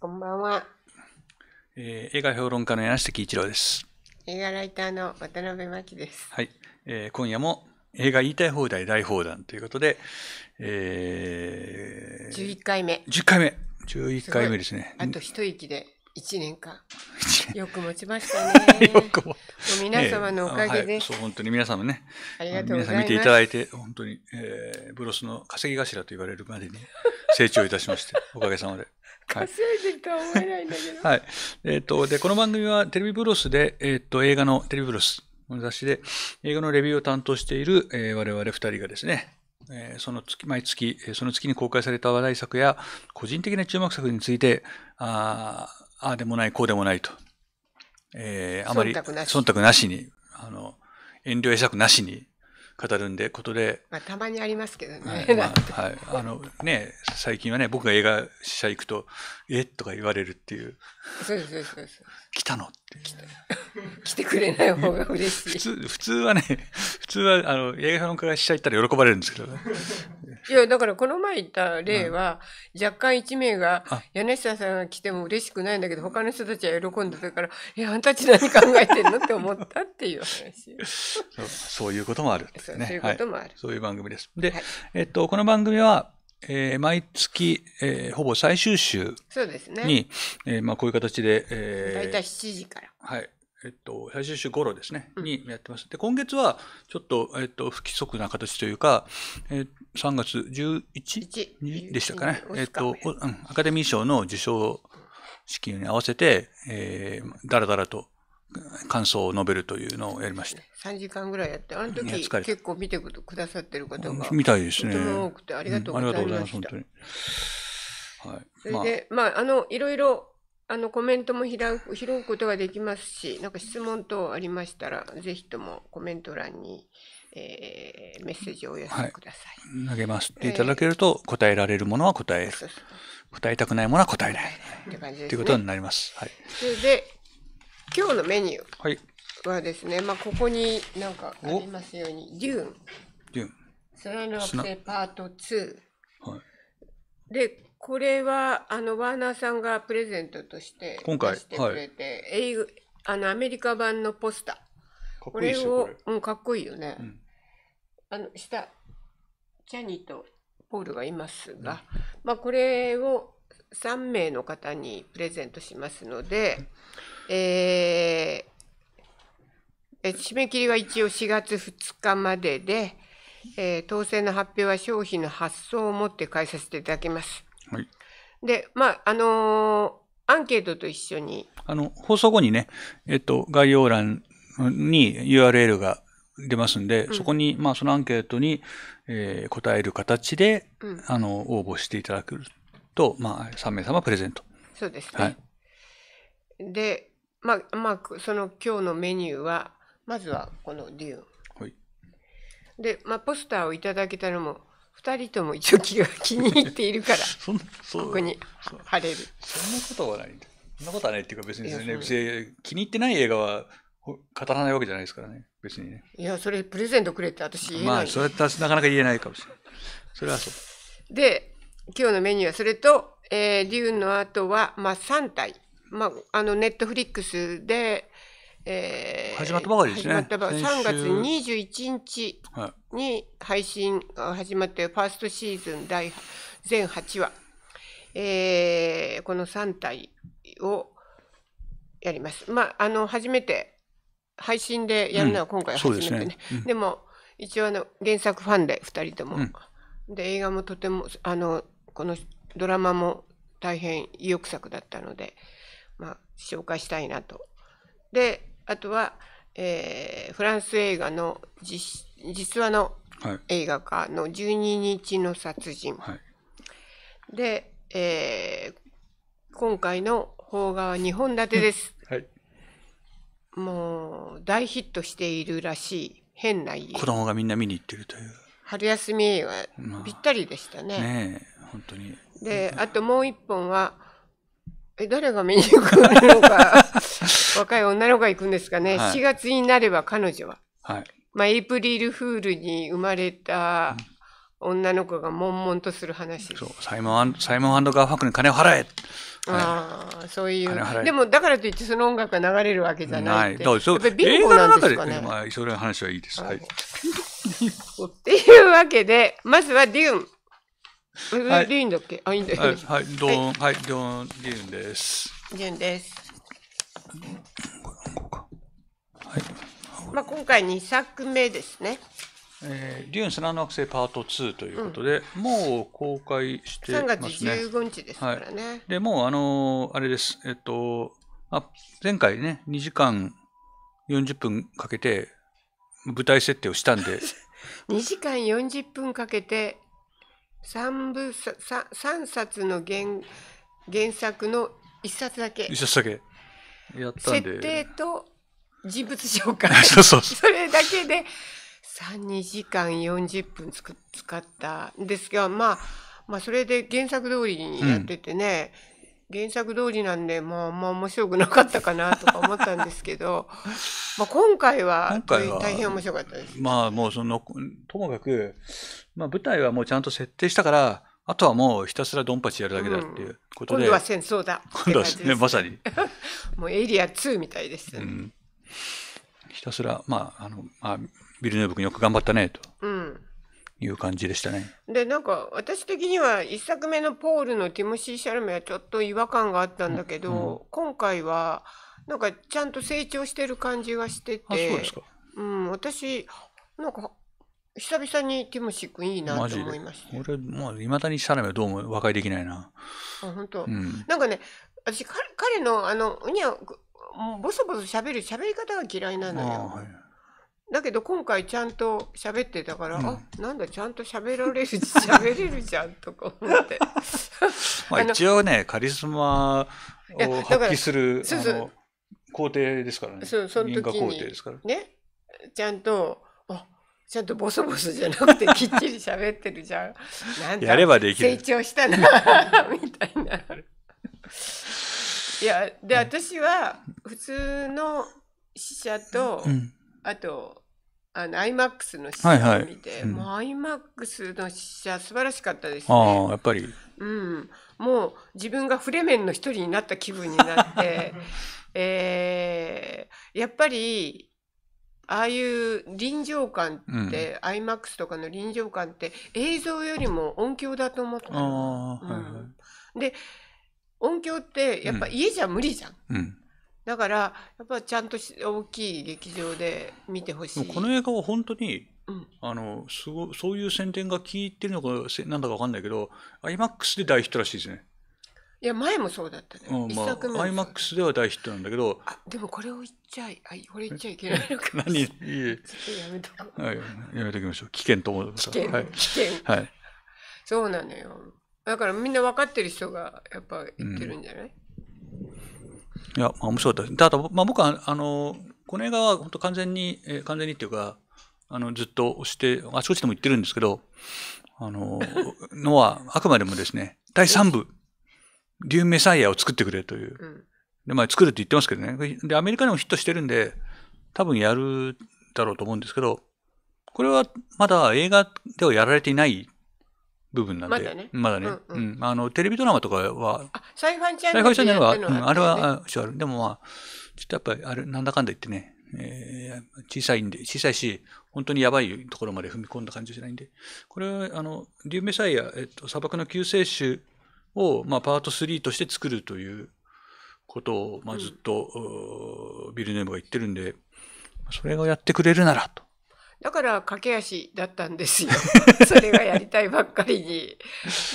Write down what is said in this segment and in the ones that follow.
こんばんは。えー、映画評論家の柳崎一郎です。映画ライターの渡辺真希です。はい、えー、今夜も映画言いたい放題大放談ということで、えー、1回目。十回目。十一回目ですね。すあと一息で一年間。よく持ちましたね。よくも皆様のおかげで、えーはい、そう、本当に皆様ね。ありがとうございます。皆さん見ていただいて、本当に、えー、ブロスの稼ぎ頭と言われるまでに成長いたしまして、おかげさまで。稼いでとは思えないんだけど。はい。えっ、ー、と、で、この番組はテレビブロスで、えっ、ー、と、映画の、テレビブロスの雑誌で映画のレビューを担当している、えー、我々2人がですね、えー、その月、毎月、その月に公開された話題作や、個人的な注目作について、ああ、でもない、こうでもないと、えー、あまり忖度なしに、あの、遠慮会釈なしに語るんで、ことで。まあ、たまにありますけどね。はい まあ、はい。あの、ね、最近はね、僕が映画社行くと、えっ?」とか言われるっていう。そうそうそうそう来たのって。来てくれない方が嬉しい。普通、普通はね、普通は、あの、映画評論家が社行ったら喜ばれるんですけど、いや、だからこの前言った例は、若干1名が、柳下さんが来ても嬉しくないんだけど、他の人たちは喜んでたから、いや、あんたたち何考えてんのって思ったっていう話。そうそういうこともある、ね、そういうこともある、はい、そういう番組です。で、はい、えっと、この番組は、えー、毎月、えー、ほぼ最終週にそうですね、えー、まあ、こういう形で、えー、大体7時から。はい、えっと、最終週頃ですね、にやってます。で、今月は、ちょっと、えっと、不規則な形というか、えっ3月 11? でしたかね。えっと、アカデミー賞の受賞式に合わせて、えー、だらだらと感想を述べるというのをやりました。3時間ぐらいやって、あの時結構見てくださってる方が。見たいですね。多くてありがとうございます、本当に。はい。それで、まあ、あの、いろいろ、あの、コメントも拾う、拾うことができますし、なんか質問等ありましたら、ぜひともコメント欄に。えー、メッセージをお寄せください、はい、投げましていただけると、答えられるものは答える、答えたくないものは答えないって感じ、ね、ということになります、はい、それで今日のメニューはですね、はい、まあここになんかありますように「デューン」デューン「空の惑星パート2」はい、でこれはあのワーナーさんがプレゼントとして今回してくれて、はい、あのアメリカ版のポスターこれをうん、かっこいいよね、うんあの下ジャニーとポールがいますが、まあ、これを3名の方にプレゼントしますので、えー、締め切りは一応4月2日までで、えー、当選の発表は商品の発送をもって返させていただきます。はい、で、まああのー、アンケートと一緒にあの放送後にね、えっと、概要欄に URL が出ますんで、うん、そこに、まあ、そのアンケートに、えー、答える形で、うん、あの、応募していただくと、まあ、3名様プレゼント。そうですね。はい、で、まあ、まあ、その今日のメニューは、まずはこのデューはい。で、まあ、ポスターをいただけたのも、二人とも一応気が気に入っているから、そんそここに貼れるそ。んなことはないんだ。そんなことはないっていうか別に、ね、気に入ってない映画は語らないわけじゃないですからね、別にね。いや、それプレゼントくれって私言えない。まあ、それってなかなか言えないかもしれない。それはそう。で、今日のメニューはそれと、えー、デューンの後は、まあ、3体。まあ、あの、ネットフリックスで、えー、始まったばかりですね。始まったば3月21日に配信が始まって、ファーストシーズン第全8話、えー、この3体をやります。まあ、あの初めて配信でやるのは今回初めてねうんでねうん、でも一応あの原作ファンで2人とも、うん、で映画もとてもあのこのドラマも大変意欲作だったので、まあ、紹介したいなとであとは、えー、フランス映画の実実話の映画化の「12日の殺人」はい、で、えー、今回の邦画は2本立てですもう大ヒットしているらしい変な家子供がみんな見に行ってるという春休み映画ぴったりでしたね,、ねえ本当にであともう一本はえ誰が見に行くのか 若い女の子が行くんですかね、はい、4月になれば彼女は、はい、まあ、エイプリルフールに生まれた女の子が悶々とする話です、うん、そうサイモンサイモンガーファックに金を払えああ、そういう。でも、だからといって、その音楽が流れるわけじゃない。ない。そう、ビンゴでまあ、それは話はいいです。はい。っていうわけで、まずはデューン。はい、デューンだっけあ、いいんだよ。はい、ドーン、はい、ドーン、デーンです。デューンです。はい。まあ、今回二作目ですね。えー、デューン砂の惑星パート2ということで、うん、もう公開してますね。3月15日ですからね。はい、で、もうあのー、あれです。えっと、あ前回ね、2時間40分かけて舞台設定をしたんで。2 時間40分かけて3部 3, 3冊の原原作の1冊だけ。1冊だけ。やったんで。設定と人物紹介。そうそうそ れだけで。32時間40分つく使ったんですが、まあ、まあそれで原作通りにやっててね、うん、原作通りなんで、まあ、まあ面白くなかったかなとか思ったんですけど まあ今回は大変面白かったです。まあもうそのともかく、まあ、舞台はもうちゃんと設定したからあとはもうひたすらドンパチやるだけだっていうことで、うん、今度は戦争だ今度はねまさに もうエリア2みたいです、うん、ひたすらまああの、まあ、ビルヌーブ君よく頑張ったね、とうん。いう感じでしたね。で、なんか、私的には一作目のポールのティモシー・シャルメはちょっと違和感があったんだけど、今回は、なんかちゃんと成長してる感じがしてて、そうですか。うん、私、なんか、久々にティモシー君いいなと思いました。俺、もう、いまだにシャラメはどうも和解できないな。あ、本当。うん。なんかね、私、彼彼の、あの、うにゃ、もうぼそボソ喋る喋り方が嫌いなのよ。あ、はい。だけど今回ちゃんと喋ってたから、うん、あなんだちゃんと喋られる 喋れるじゃんとか思って まあ一応ねカリスマを発揮するそうそう工程ですからねそうその時にねちゃんとあちゃんとボソボソじゃなくてきっちり喋ってるじゃん なんやればできる成長したなみたいないやで私は普通の死者と、うんあとあの iMAX の試写を見て、はいはいうん、もう iMAX の試写素晴らしかったですね。あやっぱり、うん、もう自分がフレメンの一人になった気分になって、えー、やっぱりああいう臨場感って、うん、iMAX とかの臨場感って映像よりも音響だと思ったうんはいはい、で音響ってやっぱ家じゃ無理じゃん。うんだからやっぱちゃんと大きい劇場で見てほしいこの映画は本当に、うん、あのすごそういう宣伝が効いてるのかせなんだか分かんないけど iMAX で大ヒットらしいですねいや前もそうだったね、うんまあ、作目アイマックスでは大ヒットなんだけどあでもこれを言っちゃいあこれ言っちゃいけないのか何いいちょっとやめとこはい、やめときましょう危険と思う危険、はい、危険、はい、そうなのよだからみんな分かってる人がやっぱ言ってるんじゃない、うんいや、まあ、面白かったです。ただ、まあ、僕は、あの、この映画は本当完全に、えー、完全にっていうか、あの、ずっとして、あちこちでも言ってるんですけど、あの、のは、あくまでもですね、第3部、竜メサイヤを作ってくれという。うん、で、まあ、作るって言ってますけどね。で、アメリカでもヒットしてるんで、多分やるだろうと思うんですけど、これはまだ映画ではやられていない部分なんで。まだね。まだね。うん、うん、あの、テレビドラマとかは、あ、サイファンチャンネル。サイファンチャンネルは、うん、あれは、ある。でもまあ、ちょっとやっぱり、あれ、なんだかんだ言ってね、えー、小さいんで、小さいし、本当にやばいところまで踏み込んだ感じじゃないんで、これは、あの、デューメサイア、えっと、砂漠の救世主を、まあ、パート3として作るということを、まあ、ずっと、うん、ビルネームが言ってるんで、それをやってくれるならとだから駆け足だったんですよ。それがやりたいばっかりに。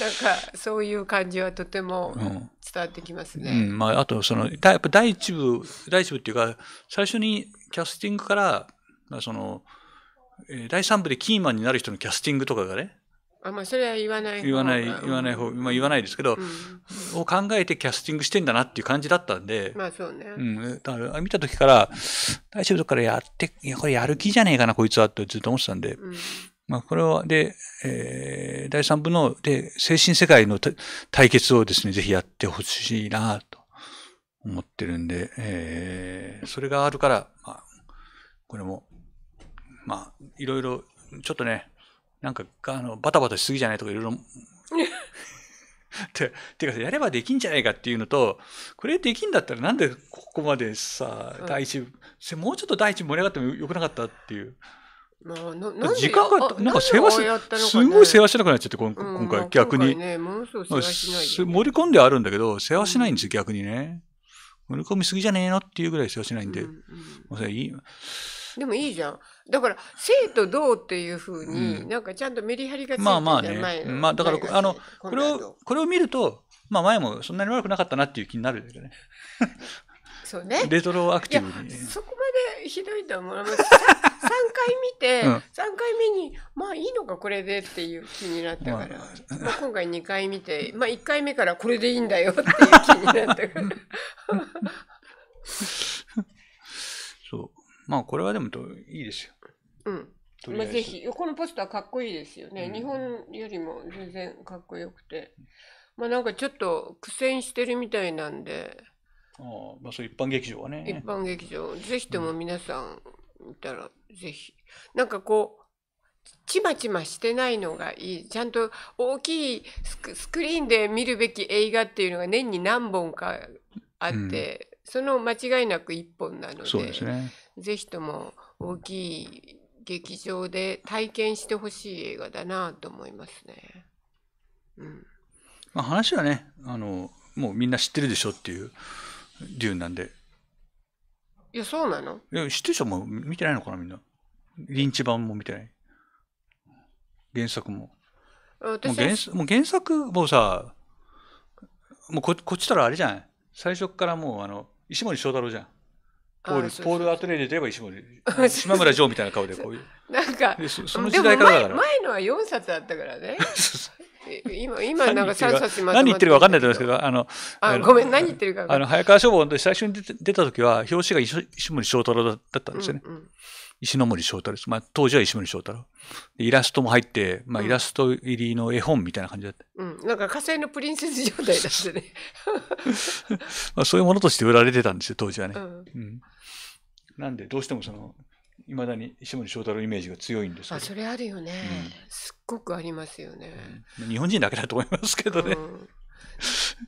なんかそういう感じはとても伝わってきますね。うん、うん、まあ、あとその、やっぱ第一部、第一部っていうか、最初にキャスティングから、まあ、その、第三部でキーマンになる人のキャスティングとかがね、あまあ、それは言わない言わない、言わない方、まあ言わないですけど、うん、を考えてキャスティングしてんだなっていう感じだったんで、まあそうね。うん。だから見た時から、大丈夫だからやって、いや、これやる気じゃねえかな、こいつはってずっと思ってたんで、うん、まあこれは、で、えー、第3部の、で、精神世界の対決をですね、ぜひやってほしいなと思ってるんで、えー、それがあるから、まあ、これも、まあ、いろいろ、ちょっとね、なんか、あの、バタバタしすぎじゃないとかいろいろ。て、てかやればできんじゃないかっていうのと、これできんだったらなんでここまでさ、第一、もうちょっと第一盛り上がってもよくなかったっていう。まあ、な時間が、なんか世話し、すごい世話しなくなっちゃって、今回、ん、逆に、盛り込んではあるんだけど、世話しないんですよ、逆にね。盛り込みすぎじゃねえのっていうぐらい世話しないんで。うんうん、いい。でもいいじゃん。だから、生と同っていうふうに、なんかちゃんとメリハリがついてるまあまあね。まあだから、あの、これを、これを見ると、まあ前もそんなに悪くなかったなっていう気になるんだけどね。そうね。レトロアクティブに。そこまでひどいと思い 3, 3回見て、うん、3回目に、まあいいのかこれでっていう気になったから、まあ、まあ今回2回見て、まあ1回目からこれでいいんだよっていう気になったから。まあこれはでもといいですよ。うん。まあ、ぜひこのポスターかっこいいですよね、うん、日本よりも全然かっこよくてまあなんかちょっと苦戦してるみたいなんであまあそう一般劇場はね一般劇場ぜひとも皆さん見たらぜひ、うん、なんかこうちまちましてないのがいいちゃんと大きいスクリーンで見るべき映画っていうのが年に何本かあって、うん、その間違いなく1本なのでそうですねぜひとも大きい劇場で体験してほしい映画だなと思いますね。うんまあ、話はねあのもうみんな知ってるでしょっていうデューンなんで。いやそうなのいや知ってる人も見てないのかなみんな。リンチ版も見てない。原作も。もう原もう原作もさもうここっちたらあれじゃない。最初からもうあの石森章太郎じゃん。ポール、ポール・アトレーで言えば石森、島村城みたいな顔でこういう。なんか、その時代からだから前。のは4冊だったからね。今、今なんか3冊何言ってるか分かんないと思いますけど、あの、あごめん、何言ってるかあの、早川書房で最初に出た時は、表紙が石森章太郎だったんですよね。石森章太です。まあ、当時は石森章太郎。イラストも入って、まあ、イラスト入りの絵本みたいな感じだった。うん、なんか火星のプリンセス状態だったね。まあそういうものとして売られてたんですよ、当時はね。うん、うん、なんで、どうしてもその、いまだに石森章太郎イメージが強いんですけあそれあるよね、うん、すっごくありますよね、うん、日本人だけだと思いますけどね、うん、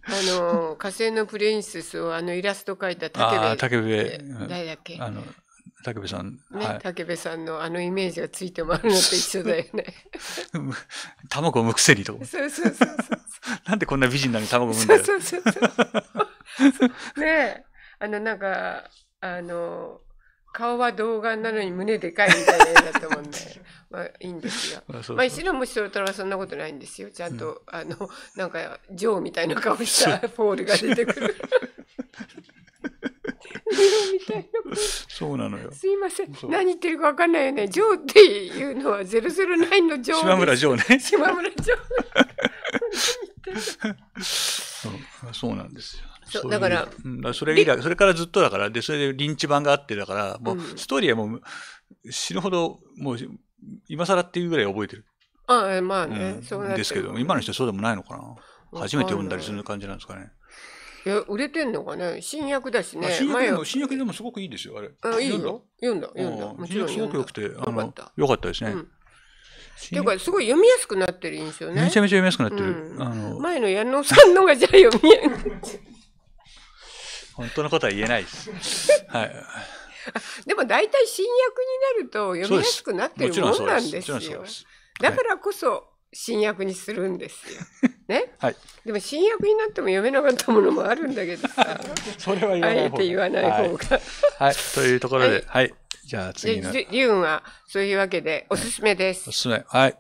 あの 火星のプリンセスをあのイラスト描いた武部あ部誰だっけあの武部さん、ね、はい、武部さんのあのイメージがついて回るのと一緒だよね 卵をむくせりとそうそうそうそうなんでこんな美人なのに卵を産んだよそうそうそうそうねあのなんかあの顔は童顔なのに胸でかいみたいな絵だったもんね。まあいいんですよ。まあ、まあ、石の虫と太郎はそんなことないんですよ。ちゃんと、うん、あの、なんか、ジョーみたいな顔したポールが出てくる。みたいな。そうなのよ。すいません。何言ってるかわかんないよね。ジョーっていうのはゼロゼロナインのジョー。島村ジョーね。島村ジョー。そうそうなんですよ。そうだから、うん、それ以来、それからずっとだから、で、それでリンチ版があって、だから、もう、ストーリーはもう、死ぬほど、もう、今更っていうぐらい覚えてる。ああ、まあね、うん、そうですけど、今の人はそうでもないのかな。初めて読んだりする感じなんですかね。いや売れてんのかね新薬だしね、ま新薬でも新薬でもすごくいいですよあれあいいの読んだ読んだ新薬すごく良くてあのよかったですね、うんていうかすごい読みやすくなってる印象ねめちゃめちゃ読みやすくなってる、うん、あの前の矢野さんのがじゃあ読みやすい本当のことは言えないです はいでも大体新訳になると読みやすくなってるもんなんですよだからこそ新訳にするんですよ。ね、はい、でも新訳になっても読めなかったものもあるんだけどさ それはいえて言わない方が。はい、はい、というところで、はい、はい、じゃあ次の。リュンはそういうわけでおすすめです。おすすめはい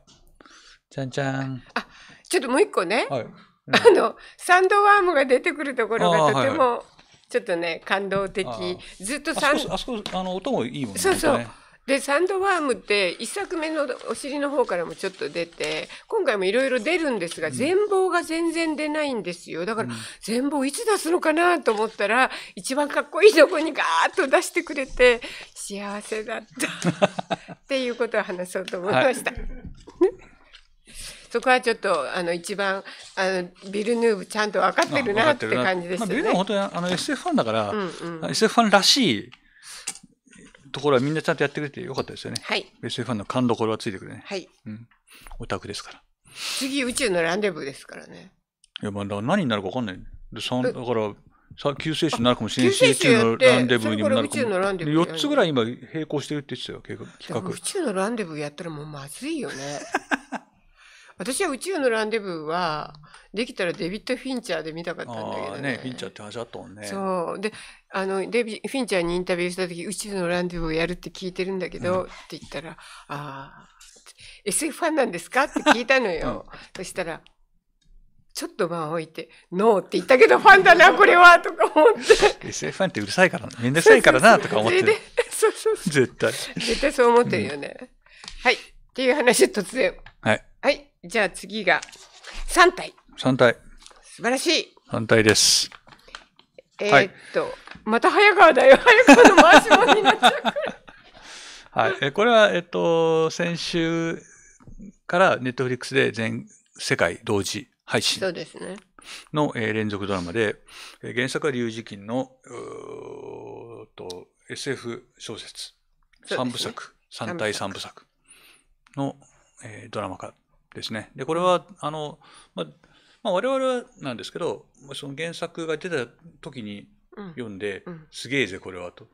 じゃんじゃん。あちょっともう一個ね、はい、うん、あのサンドワームが出てくるところがとてもちょっとね感動的ずっとサンあそこあの音もいいもんね。そうそうでサンドワームって1作目のお尻の方からもちょっと出て今回もいろいろ出るんですが全貌が全然出ないんですよだから全貌いつ出すのかなと思ったら一番かっこいいとこにガーッと出してくれて幸せだった っていうことを話そうと思いました。はいそこはちょっとあの一番あのビルヌーブちゃんと分かってるなって感じでしたね。まあ、ビルヌーブ本当にあの SF ファンだから、うんうん、SF ファンらしいところはみんなちゃんとやってくれてよかったですよね。はい。SF ファンの勘どころはついてくるね。はい。うん。オタクですから。次、宇宙のランデブーですからね。いや、まあ、何になるか分かんない。でさだから、さ救世主になるかもしれないし、宇宙のランデブーにもなるかも。4つぐらい今、並行してるって言ってたよ、企画。宇宙のランデブーやったらもうまずいよね。私は宇宙のランデブーは、できたらデビッド・フィンチャーで見たかったんだけどね。ねフィンチャーって話あったもんね。そう。で、あの、デビ、フィンチャーにインタビューした時、宇宙のランデブーをやるって聞いてるんだけど、うん、って言ったら、ああ、SF ファンなんですかって聞いたのよ。うん、そしたら、ちょっと間を置いて、ノーって言ったけどファンだな、これはとか思って。SF ファンってうるさいから、めんどくさいからな、とか思って そうそうそう。絶対。絶対そう思ってるよね。はい。っていう話、突然。はい。はい。じゃあ次が3体。3体。素晴らしい。3体です。えー、っと、はい、また早川だよ。早川の回し物になっちゃうから。はい。え、これは、えっと、先週からネットフリックスで全世界同時配信。そうですね。の、えー、連続ドラマで、えー、原作は龍二金のと SF 小説、ね、3部作、3体3部作の、えー、ドラマ化ですね。で、これは、あの、まあ、まあ、我々はなんですけど、その原作が出た時に読んで、うん、すげえぜ、これは、と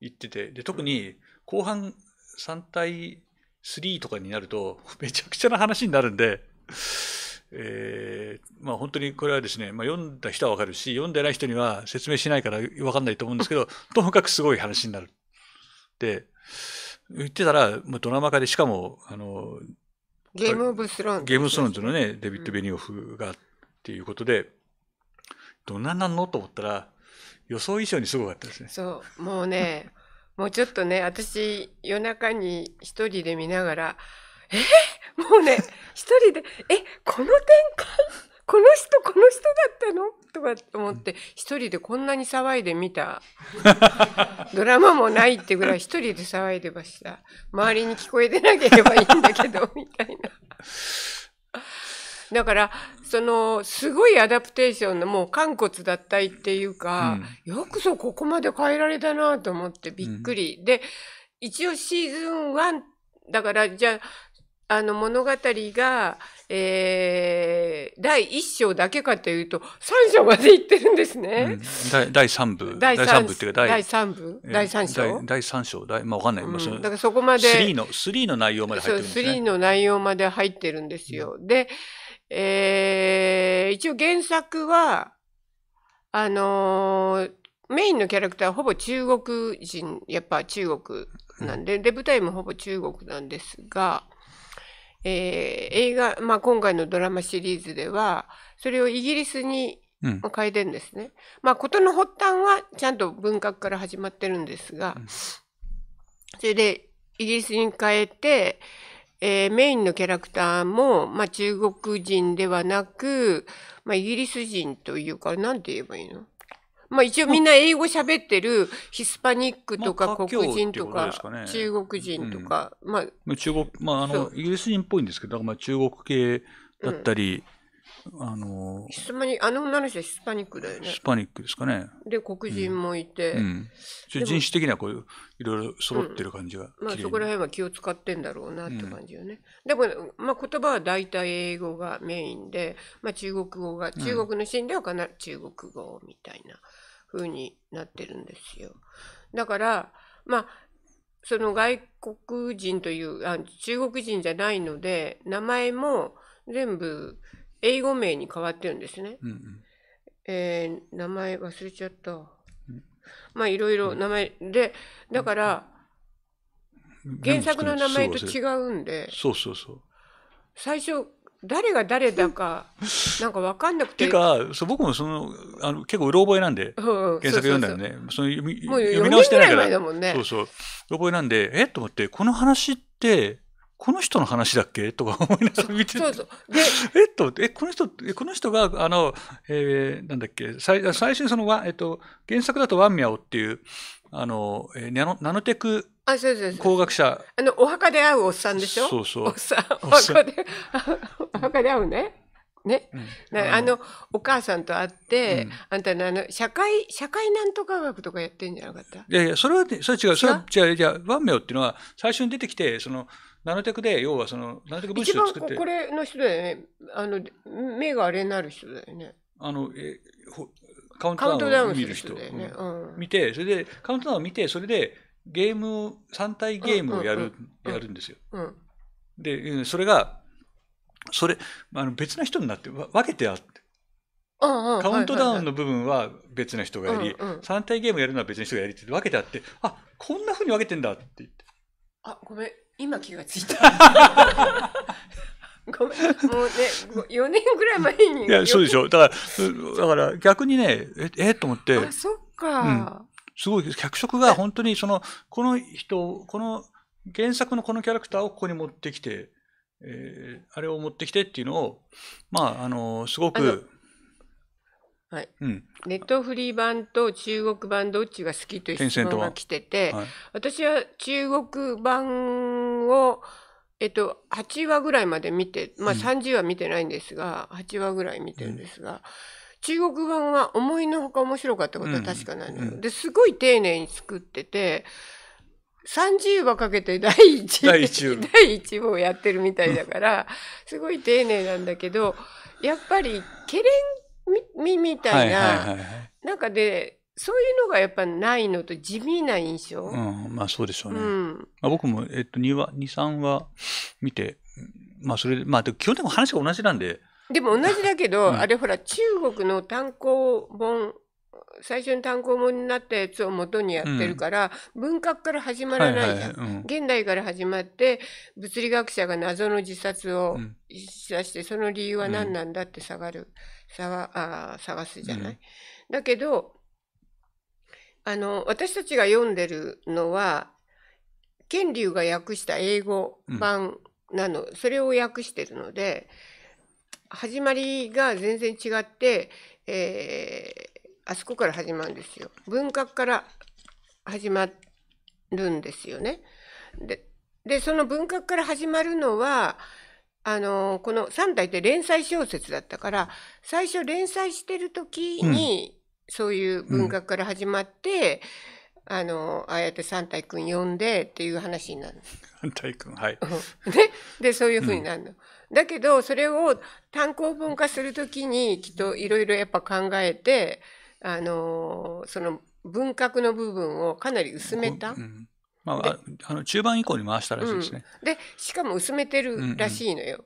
言ってて、で、特に後半3対3とかになると、めちゃくちゃな話になるんで、えー、まあ本当にこれはですね、まあ、読んだ人はわかるし、読んでない人には説明しないから分かんないと思うんですけど、ともかくすごい話になる。で、言ってたら、まあ、ドラマ化で、しかも、あの、ゲームオブスローンズ。ゲームオブスローンズのね、デビッド・ベニオフが、っていうことで、どんなんなんのと思ったら、予想以上にすごかったですね。そう、もうね、もうちょっとね、私、夜中に一人で見ながら、えもうね、一人で、えこの展開この人この人だったのとか思って一人でこんなに騒いで見た ドラマもないってぐらい一人で騒いでました周りに聞こえてなければいいんだけど みたいなだからそのすごいアダプテーションのもう肝骨脱退っていうか、うん、よくぞここまで変えられたなと思ってびっくり、うん、で一応シーズン1だからじゃああの物語が、えー、第一章だけかというと、三章までいってるんですね。うん、第三部。第三部っていうか、第三部第三章第三章第、まあわかんない、うん。だからそこまで。3の、3の内容まで入ってるんですね。その内容まで入ってるんですよ。うん、で、えー、一応原作は、あのー、メインのキャラクターはほぼ中国人、やっぱ中国なんで、で、舞台もほぼ中国なんですが、えー、映画、まあ、今回のドラマシリーズでは、それをイギリスに変えてんですね。うん、まあ、ことの発端はちゃんと文学から始まってるんですが、うん、それでイギリスに変えて、えー、メインのキャラクターも、まあ、中国人ではなく、まあ、イギリス人というか、なんて言えばいいのまあ一応みんな英語喋ってるヒスパニックとか黒人とか中国人とか、まあ、中国、まああの、イギリス人っぽいんですけど、まあ中国系だったり、あのヒスパニあの女の人はヒスパニックだよね。ヒスパニックですかね。で、黒人もいて。人種的にはこういう、いろいろ揃ってる感じが、まあそこら辺は気を使ってんだろうなって感じよね。でも、まあ言葉は大体英語がメインで、まあ中国語が、中国のシーンではかな、中国語みたいな。風になってるんですよ。だから、まあ、その外国人というあ、中国人じゃないので、名前も全部英語名に変わってるんですね。うんうん、えー、名前忘れちゃった。うん、まあ、いろいろ名前、うん、で、だから、原作の名前と違うんで。そうそうそう。最初誰が誰だか、なんか分かんなくて。てか、そう僕もその、あの結構うろ覚えなんで、うんうん、原作読んだよね。その読み読み直してないから。ね、そうそう。覚えなんで、えと思って、この話って、この人の話だっけとか思いながら見てそうそう。で、えっと、え、この人、え、この人が、あの、えー、なんだっけ、最最初にその、えっと、原作だとワンミャオっていう、あの、えー、ナノテクあ、そうそう。工学者。あの、お墓で会うおっさんでしょそうそう。おっさん。お墓で、お墓で会うね。ね、うんあ、あのお母さんと会って、うん、あんたのあの社会社会なんとか学とかやってんじゃなかったいやいやそれは、ね、それは違うそれはじゃあじゃあワンメオっていうのは最初に出てきてそのナノテクで要はそのナノテク分子を作って一番これの人だよねあの目があれになる人だよねあのえほカウントダウンを見る人、うん、見てそれでカウントダウンを見てそれでゲーム、3体ゲームをやる、やるんですよ。で、それが、それ、あの別な人になって分けてあって。カウントダウンの部分は別な人がやり、3体ゲームやるのは別な人がやりって分けてあって、あこんなふうに分けてんだって言って。あ、ごめん。今気がついた。ごめん。もうね、4年ぐらい前に。いや、そうでしょ。だから、だから逆にね、え、えと思って。あ、そっか。うんすごい、脚色が本当にその、この人、この原作のこのキャラクターをここに持ってきて、えー、あれを持ってきてっていうのを、まあ、あの、すごく、はい、うん、ネットフリー版と中国版どっちが好きという質問が来てて、はい、私は中国版を、えっと、8話ぐらいまで見て、まあ、30話見てないんですが、うん、8話ぐらい見てるんですが、うん中国版は思いのほか面白かったことは確かなの、うんうですごい丁寧に作ってて30話かけて第1第 ,1 部 をやってるみたいだからすごい丁寧なんだけどやっぱりケレンみみみたいな、はいはいはい、なんかでそういうのがやっぱないのと地味な印象、うん、まあそうでしょうね、うん、まあ、僕も、えっと、2話23話見てまあそれでまあ基本年も話が同じなんででも同じだけど、あれほら中国の単行本最初に単行本になったやつを元にやってるから、うん、文革から始まらないじゃん、現代から始まって物理学者が謎の自殺をしだして、うん、その理由は何なんだって下がる、探あ探すじゃない。だけどあの私たちが読んでるのは賢龍が訳した英語版なの、それを訳してるので。始まりが全然違って、えー、あそこから始まるんですよ。文革から始まるんですよね。で、でその文革から始まるのは、あのこの3体って連載小説だったから最初連載してる時に、そういう文学から始まって、うん、あのああやって3体くん呼んでっていう話になるんです。反対君はい。ね、でそういうふうになるの。うん、だけどそれを単行本化するときにきっといろいろやっぱ考えてあのその文革の部分をかなり薄めた。まあ、あの中盤以降に回したらしいですね。うん、でしかも薄めてるらしいのよ。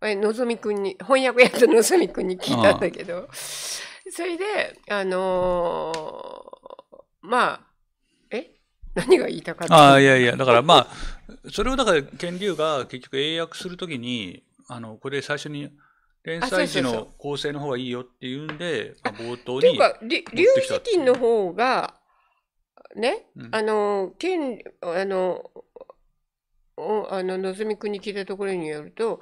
うんうん、のぞみくんに翻訳やったのぞみくんに聞いたんだけどそれであのー、まあ 何が言いたかったあいやいや、だからまあ、それをだから、権竜が結局英訳するときに、あの、これ最初に、連載時の構成の方がいいよっていうんで、冒頭に。というか、竜資金の方が、ね、うん、あの、権、あの、あの、のぞみくんに聞いたところによると、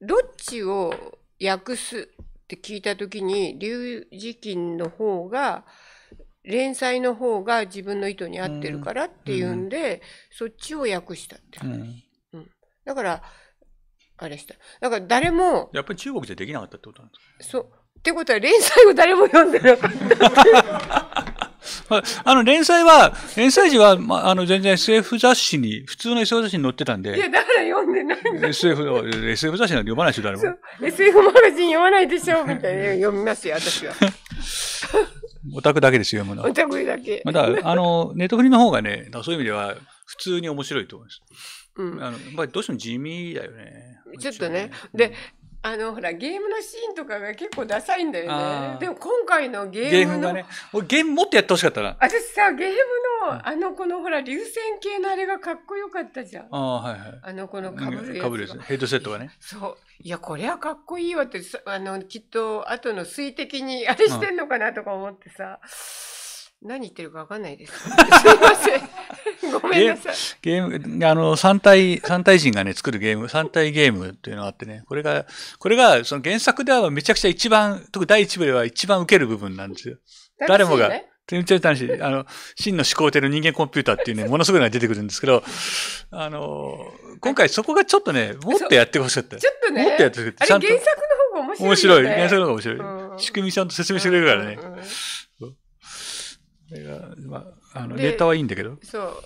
どっちを訳すって聞いたときに、竜資金の方が、連載の方が自分の意図に合ってるからっていうんで、うん、そっちを訳したって話、うん、だからあれしただから誰もやっぱり中国じゃできなかったってことなんですか、そうってことは連載を誰も読んでなかった あの連載は、連載時は、まあ、あの全然 SF 雑誌に、普通の SF 雑誌に載ってたんで。いや、だから読んでないんだ。SF、SF 雑誌なんて読まないでしょ、誰も。SF マガジン読まないでしょ、みたいな。読みますよ、私は。オタクだけですよ、読むのは。オタクだけ。まだ、あの、ネットフリの方がね、そういう意味では、普通に面白いと思います。うん。あの、まあ、どうしても地味だよね。ちょっとね。で、あのほらゲームのシーンとかが結構ダサいんだよね。でも今回のゲームのゲーム、がね、俺ゲームもっとやってほしかったな。私さゲームのあのこのほら流線形のあれがかっこよかったじゃん。あ,、あ、はいはい、あのこのかぶるやつ、ね、ヘッドセットがね。そういや、これはかっこいいわって、あの、きっと、後の水滴に あれしてんのかなとか思ってさ、うん、何言ってるかわかんないです。すいません。ごめんなさい。ゲーム、あの、三体、三体人がね、作るゲーム、三体ゲームっていうのがあってね、これが、これが、その原作ではめちゃくちゃ一番、特に第一部では一番受ける部分なんですよ。誰もが、めっちゃ楽しい。あの、真の思考体の人間コンピューターっていうね、ものすごいのが出てくるんですけど、あの、今回そこがちょっとね、もっとやってほしかった。ちょっとね。もっとやってほしかった。あと。原作の方が面白い、ね、面白い。原作の方が面白い、うん。仕組みちゃんと説明してくれるからね。うまあ、あの、ネタはいいんだけど。そ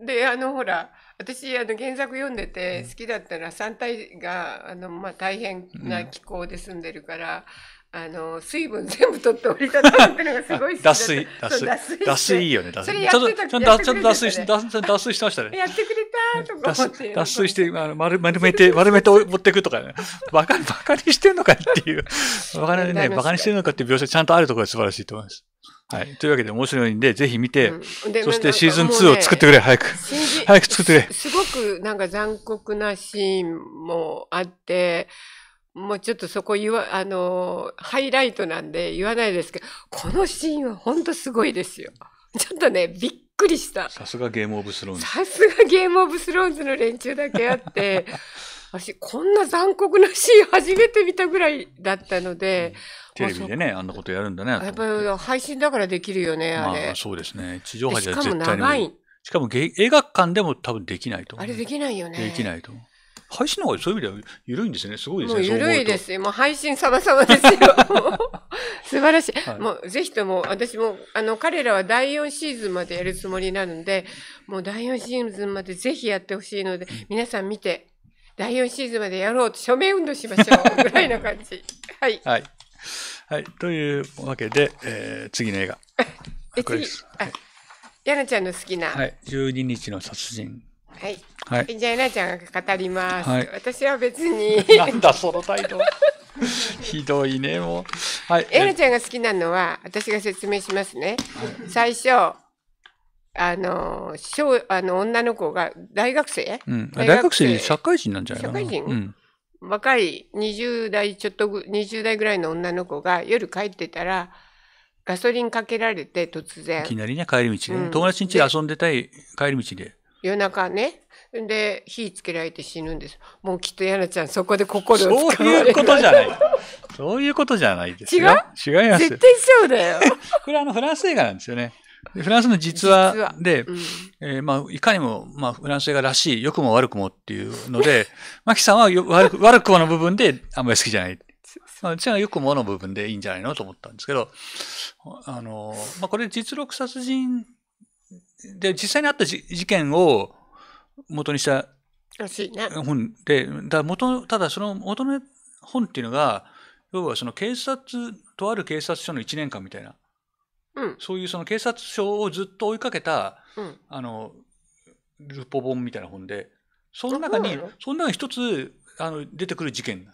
う。で、あの、ほら、私あの原作読んでて好きだったら三体があの、まあ、大変な気候で住んでるから、あの水分全部取って折りたたむってのがすごい脱水脱水脱水いいよね脱水ちょっと脱水して脱水してましたねやってくれたとか思って脱水してあの丸丸めて丸めて持ってくとかねバカバカにしてんのかっていう バカにねバカにしてるのかっていう描写ちゃんとあるところが素晴らしいと思います。はい。というわけで面白いんで、ぜひ見て、うん、そしてシーズン2を作ってくれ、ね、早く。早く作ってくれす。すごくなんか残酷なシーンもあって、もうちょっとそこ言わ、あの、ハイライトなんで言わないですけど、このシーンは本当すごいですよ。ちょっとね、びっくりした。さすがゲームオブスローンズ。さすがゲームオブスローンズの連中だけあって、私、こんな残酷なシーン初めて見たぐらいだったので、うん、テレビでね、あんなことやるんだね。やっぱり配信だからできるよね、あれ。まあ、そうですね。地上波じゃ絶対しかも長い。しかも映画館でも多分できないと思う。あれできないよね。できないと思う。配信の方がそういう意味では緩いんですね。すごいですね。もう緩いですよ。もう配信様々ですよ。素晴らしい。はい、もうぜひとも、私も、あの、彼らは第4シーズンまでやるつもりなので、もう第4シーズンまでぜひやってほしいので、皆さん見て、第4シーズンまでやろうと署名運動しましょう。ぐらいな感じ。はい。はい。はい。というわけで、えー、次の映画。え、次。です。ヤナちゃんの好きな。はい。12日の殺人。はい。はい、じゃあ、えなちゃんが語ります。はい、私は別に なんだ、その態度。ひどいね、もう。はい。えなちゃんが好きなのは、私が説明しますね。最初、あの、小、あの、女の子が大学生、うん、大学生、社会人なんじゃない社会人、うん、若い20代ちょっとぐ、20代ぐらいの女の子が夜帰ってたら、ガソリンかけられて突然。いきなりね、帰り道で、うん、友達ん家遊んでたい帰り道で。夜中ね。で火つけられて死ぬんですもうきっとやなちゃんそこで心をそういうことじゃないそういうことじゃないですよ違う違います絶対そうだよこれあのフランス映画なんですよねフランスの実話で、うん、えー、まあ、いかにも、まあ、フランス映画らしい、良くも悪くもっていうので、マキさんは悪く悪くもの部分であんまり好きじゃない。まあ、うちは良くもの部分でいいんじゃないのと思ったんですけど、あの、まあ、これ実録殺人で、実際にあった事件を、元にした本で、だ元ただその元の本っていうのが、要はその警察、とある警察署の1年間みたいな、うん、そういうその警察署をずっと追いかけた、うん、あのルポ本みたいな本で、その中に、その中に一つあの出てくる事件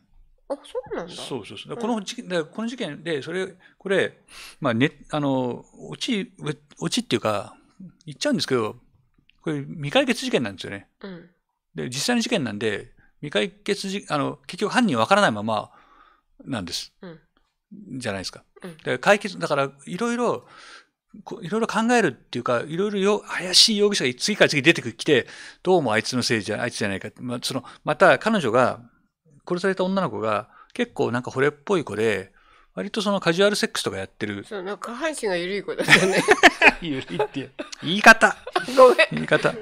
あそうなんそうそうそう、この事件だこの事件でそれこれ、まあね、あの落ち落ちっていうか言っちゃうんですけどこれ未解決事件なんですよね。うん、で、実際の事件なんで、未解決事、あの、結局犯人わからないままなんです。うん、じゃないですか。うん、で解決、だから、いろいろ、いろいろ考えるっていうか、いろいろよ怪しい容疑者が次から次出てきて、どうもあいつのせいじゃ、あいつじゃないか。まあ、その、また彼女が、殺された女の子が、結構なんか惚れっぽい子で、割とそのカジュアルセックスとかやってる。そう、なんか下半身が緩い子だったね。緩 いって。言い方。ごめん。言い方。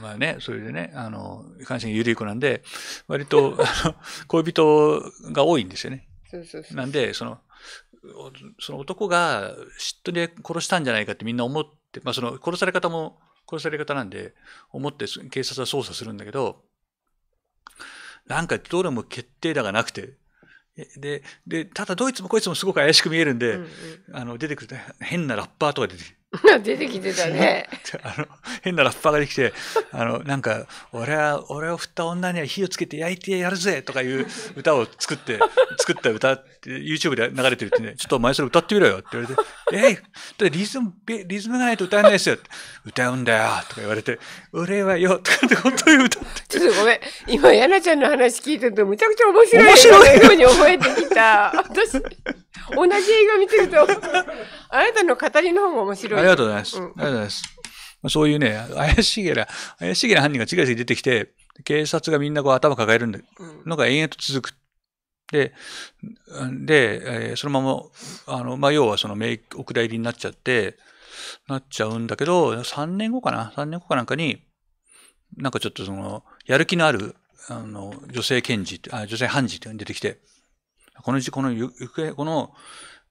まあね、それでね、あの、下半身が緩い子なんで、割と、あの、恋人が多いんですよね。そうそうそう。なんで、その、その男が嫉妬で殺したんじゃないかってみんな思って、まあその殺され方も殺され方なんで、思って警察は捜査するんだけど、なんかどれも決定打がなくて、で、で、ただドイツもこいつもすごく怪しく見えるんで、うんうん、あの、出てくると変なラッパーとか出て 出てきてたね。あの、変なラッパーができて、あの、なんか、俺は、俺を振った女には火をつけて焼いてやるぜとかいう歌を作って、作った歌って、YouTube で流れてるってね、ちょっとお前それ歌ってみろよって言われて、えい、リズム、リズムがないと歌えないですよ。歌うんだよとか言われて、俺はよとかって本当に歌って。ちょっとごめん。今、やなちゃんの話聞いてると、むちゃくちゃ面白い。面白いように覚えてきた。私、同じ映画見てると、あなたの語りの方が面白い。りがとうございます。ありがとうございます。そういうね、怪しげな、怪しげな犯人が次々出てきて、警察がみんなこう頭抱えるのが延々と続く。で、で、えー、そのまま、あの、まあ、要はその名、お蔵入りになっちゃって、なっちゃうんだけど、3年後かな ?3 年後かなんかに、なんかちょっとその、やる気のある、あの、女性検事、あ女性判事って出てきて、このうち、この行方、この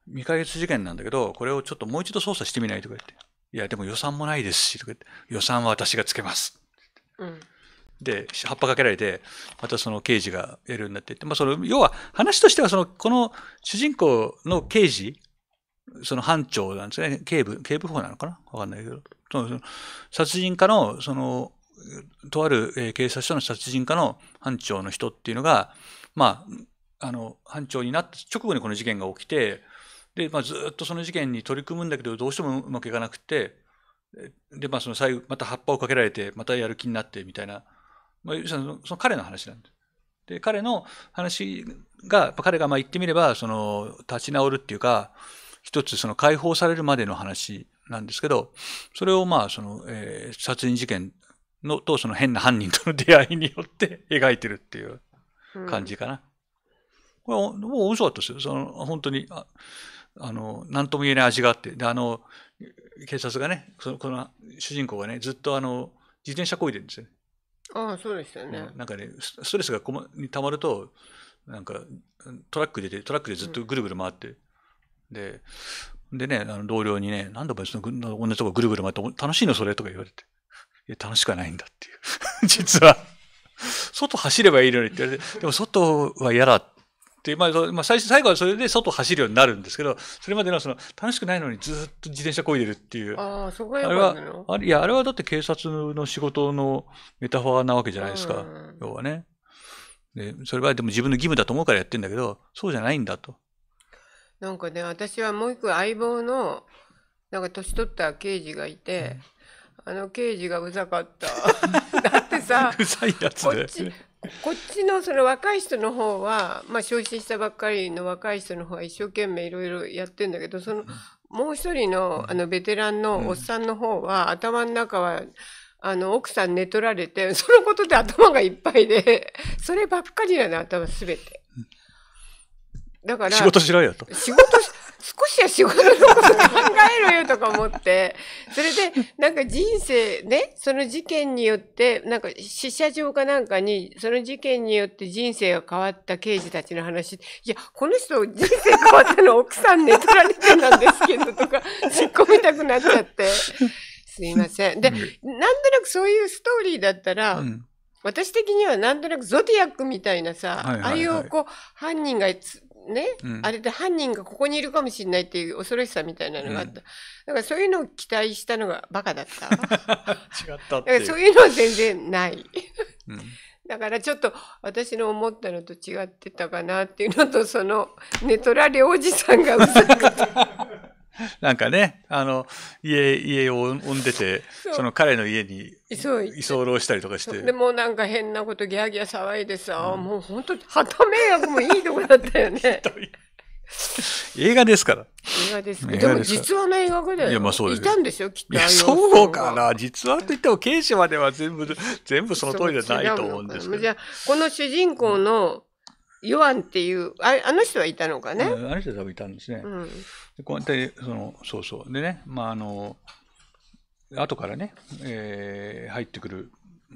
未解決事件なんだけど、これをちょっともう一度捜査してみないとか言って、いや、でも予算もないですし、とか言って、予算は私がつけます。うん、で、葉っぱかけられて、またその刑事がやるようになっていって、まあ、その、要は話としては、その、この主人公の刑事、その班長なんですね、警部、警部補なのかなわかんないけど、その殺人家の、その、とある警察署の殺人家の班長の人っていうのが、まあ、あの、班長になった直後にこの事件が起きて、で、まあ、ずっとその事件に取り組むんだけどどうしてもうまくいかなくてで、まあ、その最後また葉っぱをかけられてまたやる気になってみたいな、まあ、その彼の話なんです。で彼の話が彼がまあ言ってみればその立ち直るっていうか一つその解放されるまでの話なんですけどそれをまあその、えー、殺人事件のとその変な犯人との出会いによって 描いてるっていう感じかな。うん、これ面白かったですよ。その本当にああの、何とも言えない味があって、で、あの、警察がね、その、この主人公がね、ずっとあの、自転車こいでるんですよね。ああ、そうですよね。なんかね、ストレスがこまに溜まると、なんか、トラック出て、トラックでずっとぐるぐる回って、うん、で、でね、あの同僚にね、何度もその同じとこぐるぐる回って、楽しいのそれとか言われて、いや、楽しくはないんだっていう。実は、外走ればいいのにって言われて、でも外は嫌だって。ってう、まあ、まあ、最初、最後はそれで外走るようになるんですけど、それまでのその、楽しくないのにずっと自転車こいでるっていう。ああ、そこがあれは、あれいや、あれはだって警察の仕事のメタファーなわけじゃないですか、要はね。で、それはでも自分の義務だと思うからやってんだけど、そうじゃないんだと。なんかね、私はもう一個相棒の、なんか年取った刑事がいて、うんあの刑事がうざかった。だってさ、うざいやつこっち、こっちのその若い人の方は、まあ、昇進したばっかりの若い人の方は一生懸命いろいろやってんだけどそのもう一人のあのベテランのおっさんの方は、頭の中はあの奥さん寝取られて そのことで頭がいっぱいでそればっかりなの頭すべて。だから仕事しろよと。仕事少しは仕事のこと考えろよとか思って、それで、なんか人生ね、その事件によって、なんか死者状かなんかに、その事件によって人生が変わった刑事たちの話、いや、この人人生変わったの奥さん寝取られてなんですけどとか、突っ込みたくなっちゃって、すいません。で、なんとなくそういうストーリーだったら、うん私的にはなんとなくゾディアックみたいなさ、はいはいはい、ああいうこう犯人がつね、うん、あれで犯人がここにいるかもしれないっていう恐ろしさみたいなのがあった、うん、だからそういうのを期待したのがバカだった 違っただからそういうのは全然ない、うん、だからちょっと私の思ったのと違ってたかなっていうのとその寝取られおじさんがうざくて なんかね、あの、家、家を産んでて、その彼の家に居候したりとかして。でもなんか変なことギャーギャー騒いでさ、うん、もう本当、旗迷惑もいいとこだったよね。映画ですから。映画ですでも実話の映画ぐらい。いや、まあそうです。いたんですよ、きっと。いや、そうかな。実話といっても、刑事までは全部、全部その通りじゃないと思うんですけど。じゃあ、この主人公の、ヨアンっていう、ああの人はいたのかね。あの人多分いたんですね。うんで、こうやって、その、そうそう。でね、まあ、あの、後からね、えー、入ってくる、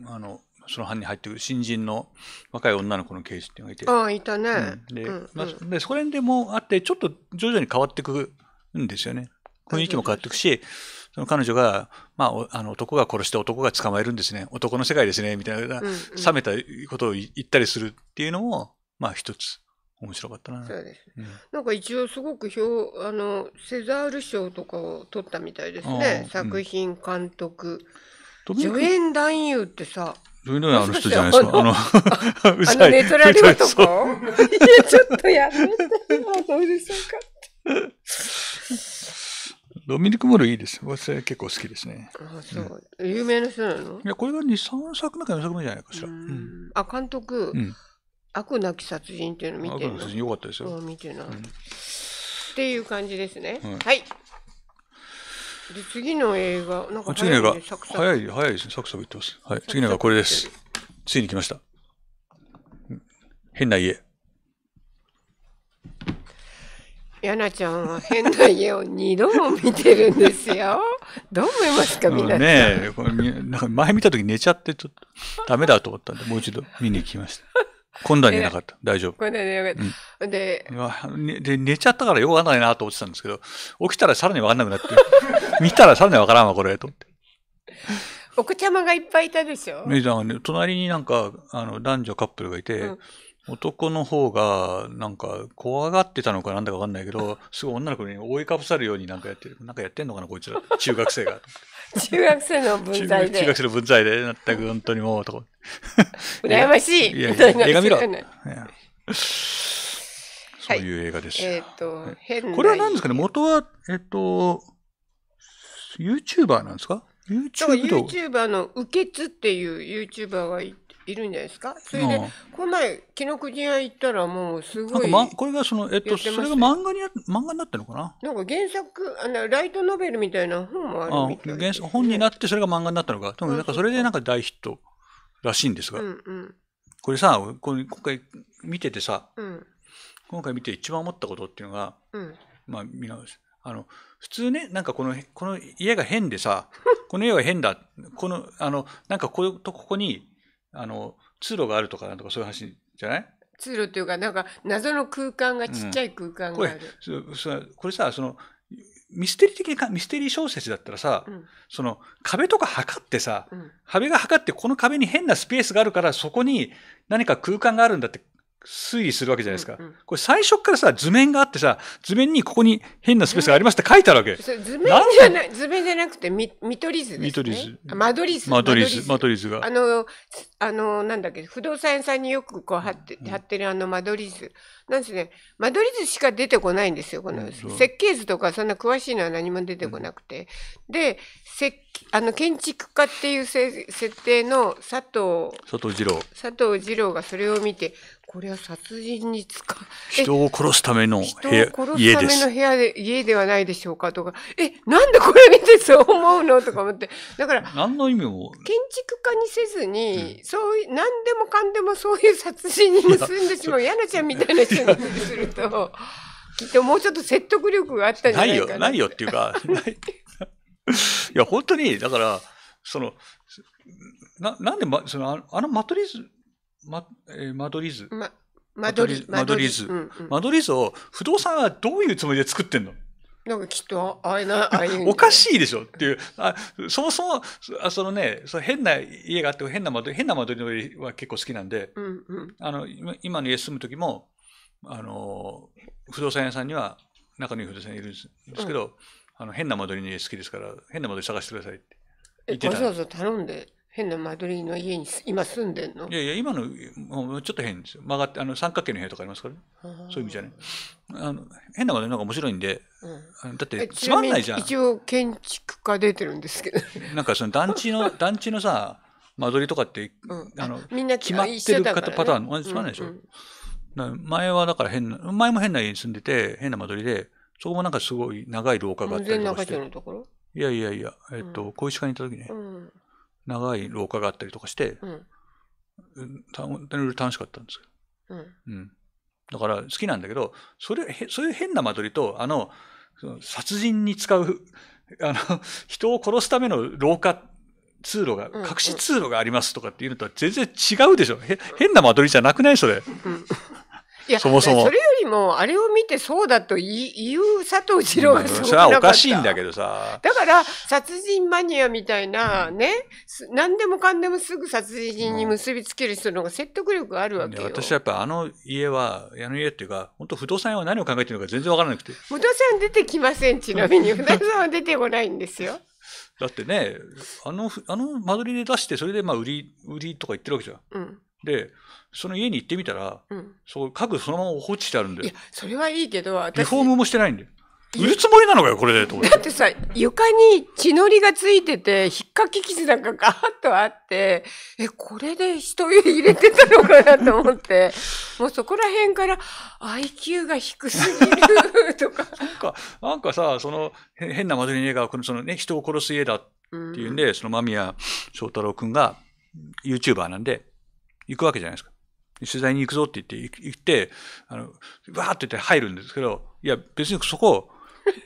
あの、その班に入ってくる新人の若い女の子の刑事っていうのがいて。ああ、いたね。うん、で、うんまあ、でそ辺でもあって、ちょっと徐々に変わってくんですよね。雰囲気も変わっていくし、その彼女が、まあ、あの男が殺して男が捕まえるんですね、男の世界ですね、みたいな、冷めたことを言ったりするっていうのも、まあ一つ。面白かったな。そうです。うん、なんか一応すごく表、あの、セザール賞とかを取ったみたいですね。作品、監督。うん、助演男優ってさ、どういうのある人じゃないですか。あの、あの、あの ネトラリオとかいや、ちょっとやめてどうでしょうかって。ドミニク・モルいいです。私結構好きですね。あそう、うん、有名な人なのいや、これが2、3作目か4作目じゃないかしら。うん、あ、監督。うん悪なき殺人っていうの見てるの。よかったですよ。う見てな、うん、っていう感じですね。はい。はい、で次の映画なんか次の映画サクサク早い早いですねサクサクいってます。はい。次の映画これです。ついに来ました。変な家。やなちゃんは変な家を二度も見てるんですよ。どう思いますか、皆さん。ねえ、これなんか前見た時寝ちゃって、ちょっとダメだと思ったんで、もう一度見に来ました。混んだんなかった。大丈夫。なかった。うん、でで、寝ちゃったからよくわかんないなと思ってたんですけど、起きたらさらにわかんなくなって、見たらさらにわからんわ、これ、と思って。お子ちゃまがいっぱいいたでしょメんはね、隣になんか、あの、男女カップルがいて、うん男の方が、なんか、怖がってたのかなんだかわかんないけど、すごい女の子に覆いかぶさるようになんかやってる。なんかやってんのかな、こいつら。中学生が。中学生の分際で。中学生の分際で、全く本当にもう、と 羨ましいいやいや 映画見ろそういう映画です、はい、えっ、ー、と、はい、これは何ですかね元は、えっ、ー、と、YouTuber なんですか ?YouTuber の「受けつ」っていう YouTuber がいるんじゃないですかそれで、この前紀ノ国屋行ったらもうすごい、なんか、ま、これがそのえっとそれが漫画に漫画になってるのかななんか原作あのライトノベルみたいな本もあるみたいあ原本になってそれが漫画になったのかでもなんかそれでなんか大ヒットらしいんですが、うんうん、これさこれ今回見ててさ、うん、今回見て一番思ったことっていうのが、うん、まあ見直しあの普通ねなんかこのこの家が変でさ この家は変だこのあのなんかこことここにあの通路があるとかなんとかそういう話じゃない通路というかなんか謎の空間がちっちゃい空間がある、うん、これこれさそのミステリー的にか、ミステリー小説だったらさ、うん、その壁とか測ってさ、うん、壁が測ってこの壁に変なスペースがあるからそこに何か空間があるんだって推移するわけじゃないですか。うんうん、これ最初からさ、図面があってさ、図面にここに変なスペースがありますって書いてあるわけ。図面じゃない、図面じゃなくて、見取り図です、ね。見取り図。間取り図。間取り図。間取り図が。あの、あの、なんだっけ、不動産屋さんによくこう貼って、貼ってるあの間取り図。なんですね、間取り図しか出てこないんですよ、この、設計図とかそんな詳しいのは何も出てこなくて。で、設あの建築家っていう設定の佐藤佐藤二郎佐藤二郎がそれを見てこれは殺人に使う。人を殺すための部屋、家です。人を殺すための部屋で、家ではないでしょうかとか、え、なんでこれ見てそう思うのとか思って。だから、何の意味も。建築家にせずに、うん、そういう、何でもかんでもそういう殺人に結んでしまう、やなちゃんみたいな人にすると、きっともうちょっと説得力があったんじゃないかな。ないよ、ないよっていうか、ない。いや、本当に、だから、その、な、なんで、ま、その、あのマトリーズ、ママドリーズ。まマドリマドリーズ、うんうん、マドリーズを不動産はどういうつもりで作ってんのなんかきっとあれなあれおかしいでしょっていうあそもそもあそのねその変な家があって変な間取り変な間取りの家は結構好きなんで、うんうん、あの今の家住む時もあの不動産屋さんには中のいい不動産屋いるんですけど、うん、あの変な間取りの家好きですから変な間取り探してくださいって言ってたわざわざ頼んで変な間取りの家に今住んでんのいやいや、今の、もうちょっと変ですよ。曲がって、あの、三角形の部屋とかありますからね。そういう意味じゃね。あの、変な間取りの方が面白いんで、うん、だってつまんないじゃん。一応建築家出てるんですけど。なんかその団地の、団地のさ、間取りとかって、うん、あの、みんな決まってる、ね、パターン、つまんないでしょ。うんうん、前はだから変な、前も変な家に住んでて、変な間取りで、そこもなんかすごい長い廊下があったりとかして。いやいやいや、えっと、小石川に行った時ね、うん、長い廊下があったりとかして、本当に楽しかったんですけど、うん、だから好きなんだけどそれそういう変な間取りとあの殺人に使う あの人を殺すための廊下通路が、隠し通路がありますとかっていうのとは全然違うでしょ。うん、変な間取りじゃなくないそれ。う んいやそもそもそれよりもあれを見てそうだと言う佐藤二郎がすごくなか、うん、おかしいんだけどさだから殺人マニアみたいなね、うん、何でもかんでもすぐ殺人に結びつける人の方が説得力あるわけよ、うん、私はやっぱあの家はあの家っていうか本当不動産屋は何を考えてるのか全然わからなくて不動産出てきませんちなみに不動産は出てこないんですよ だってねあのあの間取りで出してそれでまあ売り売りとか言ってるわけじゃん、うん、でその家に行ってみたら、うん、そう家具そのまま放置してあるんで。いや、それはいいけど、リフォームもしてないんで。売るつもりなのかよ、これで。だってさ、床に血のりがついてて、ひっかき傷なんかガーッとあって、え、これで人入れてたのかなと思って、もうそこら辺から IQ が低すぎる とか。なんか、なんかさ、その、変な間取りの家が、そのね、人を殺す家だっていうんで、うん、その間宮祥太朗君が、YouTuber なんで、行くわけじゃないですか。取材に行くぞって言って、行って、あの、わーって言って入るんですけど、いや、別にそこ、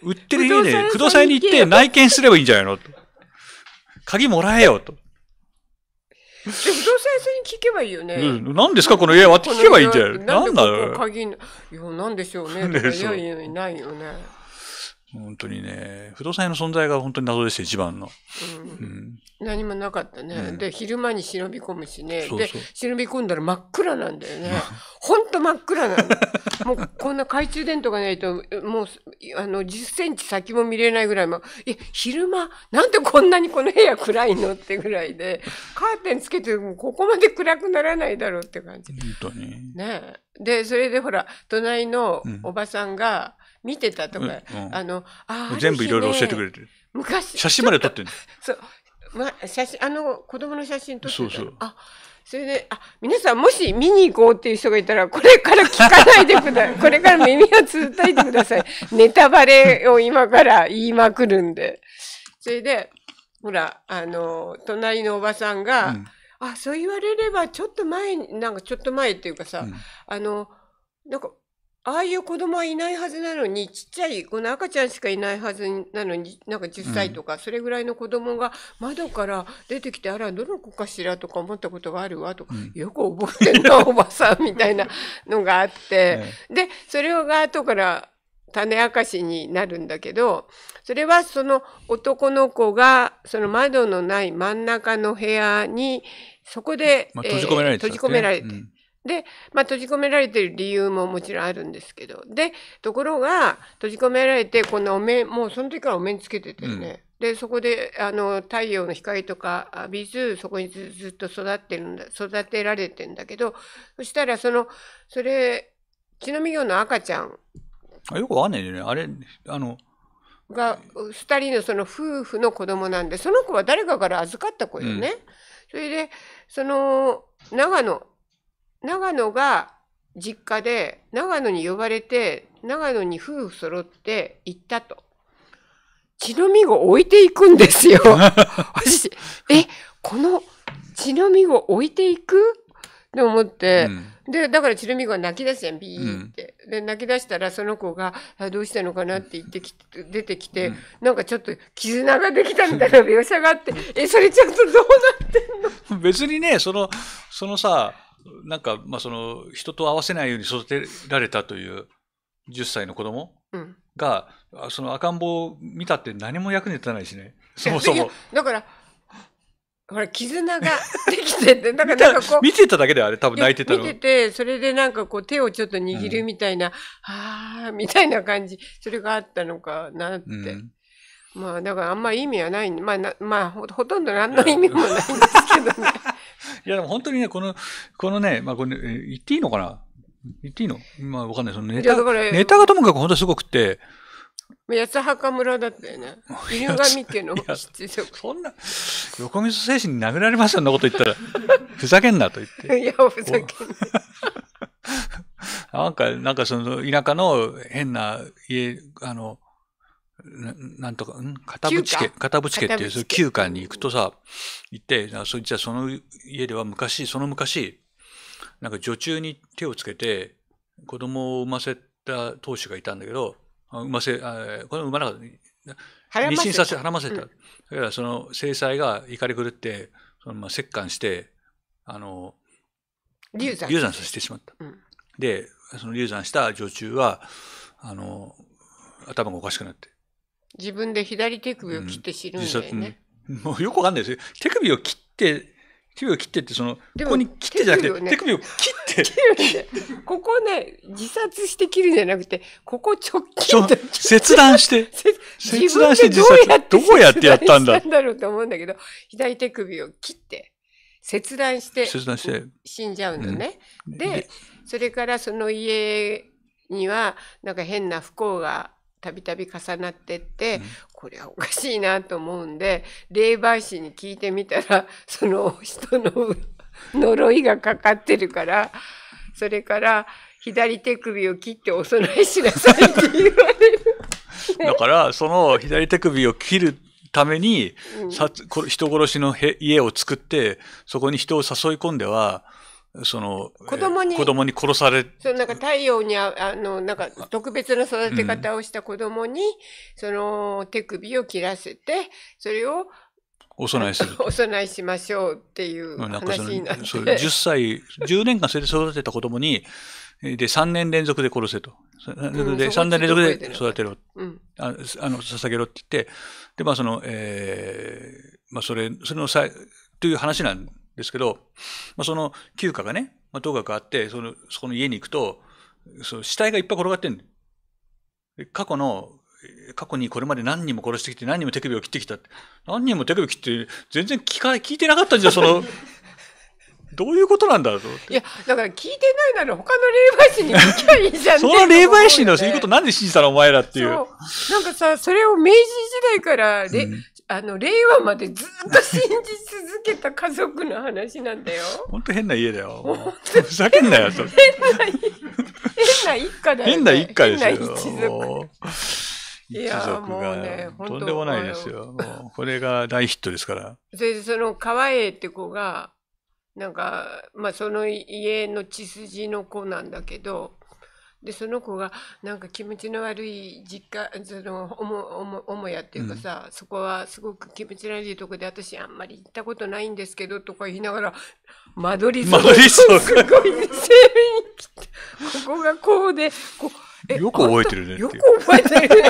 売ってる家で、不動産に行って内見すればいいんじゃないのと。鍵もらえよと。で不動産屋さんに聞けばいいよね。何、うん、ですかこの家はって聞けばいいんじゃないなんだろう。鍵、いや、なんでしょうね。いや、ないよね。本当にね、不動産屋の存在が本当に謎ですよ、一番の。うん、うん、何もなかったね、うん、で、昼間に忍び込むしねそうそう。で、忍び込んだら真っ暗なんだよね。本当真っ暗なの。もうこんな懐中電灯がないと、もう、あの、10センチ先も見れないぐらいも、昼間、なんでこんなにこの部屋暗いのってぐらいで、カーテンつけてもここまで暗くならないだろうって感じ。本当に。ねで、それでほら、隣のおばさんが、うん見てたとか、うんうん、あのあ全部いろいろ教えてくれて昔写真まで撮ってるそう、まあ、写真あの子供の写真撮ってそうそうあそれで、あ、皆さんもし見に行こうっていう人がいたら、これから聞かないでください。これから耳をつったいてください。ネタバレを今から言いまくるんで。それで、ほら、あの、隣のおばさんが、うん、あ、そう言われれば、ちょっと前、なんかちょっと前っていうかさ、うん、あの、なんか、ああいう子供はいないはずなのに、ちっちゃい、この赤ちゃんしかいないはずなのに、なんか10歳とか、それぐらいの子供が窓から出てきて、あら、どの子かしらとか思ったことがあるわとか、よく覚えてんな、おばさんみたいなのがあって、で、それが後から種明かしになるんだけど、それはその男の子が、その窓のない真ん中の部屋に、そこで、閉じ込められて、閉じ込められて。で、まあ、閉じ込められてる理由ももちろんあるんですけど。で、ところが、閉じ込められて、このお面、もうその時からお面つけててね。うん、で、そこで、あの、太陽の光とか浴びず、そこにずっと育ってるんだ、育てられてんだけど、そしたら、その、それ、血のみ魚の赤ちゃん。あよくわかんないよね。あれ、あの、が、二人のその夫婦の子供なんで、その子は誰かから預かった子よね。うん、それで、その、長野、長野が実家で長野に呼ばれて長野に夫婦揃って行ったと。血のみを置いていくんですよ。え、この血のみを置いていくって思って、うん、で、だから血のみが泣き出すやん、ビーって。うん、で、泣き出したらその子が、どうしたのかなって言ってきて、出てきて、うん、なんかちょっと絆ができたみたいな描写があって、え、それちゃんとどうなってんの 別にね、その、そのさ、なんか、まあ、その人と合わせないように育てられたという10歳の子供が、うん、その赤ん坊を見たって何も役に立たないしねそもそも。だからほら絆ができてて なんかなんかこう見てただけであれ多分泣いてたの見ててそれでなんかこう手をちょっと握るみたいな、うん、あみたいな感じそれがあったのかなって。うんまあだからあんまり意味はない、まあ、まあほとんど何の意味もないんですけどね。いや、でも本当にね、この、このね、まあ、これ、ね、言っていいのかな言っていいのまあ、わかんない。そのネタ、ネタがともかく本当すごくて、八墓村だったよね。犬神っていうのもそんな、横溝精神に殴られますよ、そんなこと言ったら。ふざけんなと言って。いや、ふざけんな。なんか、なんかその田舎の変な家、あの、ななんとか、ん片渕家、片渕家っていう、その旧館に行くとさ、行って、そいつはその家では昔、その昔、なんか女中に手をつけて、子供を産ませた当主がいたんだけど、産ませ、あこれ産まなかった。妊娠させ、はらませた。うん、だからその制裁が怒り狂って、そのまあ折檻して、あの、流産流産させてしまった。うん、で、その流産した女中は、あの、頭がおかしくなって。自分で左手首を切って死ぬんだよね。うん、もうよくわかんないですよ。手首を切って、手首を切ってってその、ここに切ってじゃなくて、手首ね、手首を切って。切るんここね、自殺して切るんじゃなくて、ここ直切って。切断して。切断して自殺。どうやってやったんだ。んだろうと思うんだけど、左手首を切って。切断して死んじゃうのね。うん、でそれからその家にはなんか変な不幸がたびたび重なってって、うん、これはおかしいなと思うんで霊媒師に聞いてみたら その人の呪いがかかってるからそれから左手首を切ってお供えしなさいって言われる。だからその左手首を切るために、殺人殺しの家を作ってそこに人を誘い込んではその、子供に、子供に殺され、そのなんか太陽にあ、あの、なんか特別な育て方をした子供に、うん、その手首を切らせて、それを、お供えする。お供えしましょうっていう話になって。そそ10歳、十年間それで育てた子供に、で、3年連続で殺せと。うん、で、3年連続で育てろ。うん、ああの、捧げろって言って、で、まあその、ええー、まあそれ、それのさ、という話なんですけど、まあ、その旧家がね、まあ、当学あって、その、そこの家に行くと、その死体がいっぱい転がってん過去の、過去にこれまで何人も殺してきて、何人も手首を切ってきたって。何人も手首切って、全然聞か、聞いてなかったんじゃ、その、どういうことなんだろういや、だから聞いてないなら他の霊媒師に聞きゃいいじゃん、その霊媒師のそういうことなんで信じたのお前らっていう。なんかさ、それを明治時代から、うん、あの、令和までずっと信じ続けた家族の話なんだよ。ほんと変な家だよ。ふざけんなよ、変な、変な一家だよ、ね、変な一家ですよ。変一族。一族が、ね、とんでもないですよ。これが大ヒットですから。それで、その川栄って子が、なんか、まあ、その家の血筋の子なんだけど、でその子がなんか気持ちの悪い実家そのおおおもももやっていうかさ、うん、そこはすごく気持ち悪いとこで私あんまり行ったことないんですけどとか言いながら間取り間取りすごい店に来てここがこうでこうよく覚えてるねよく覚えてるね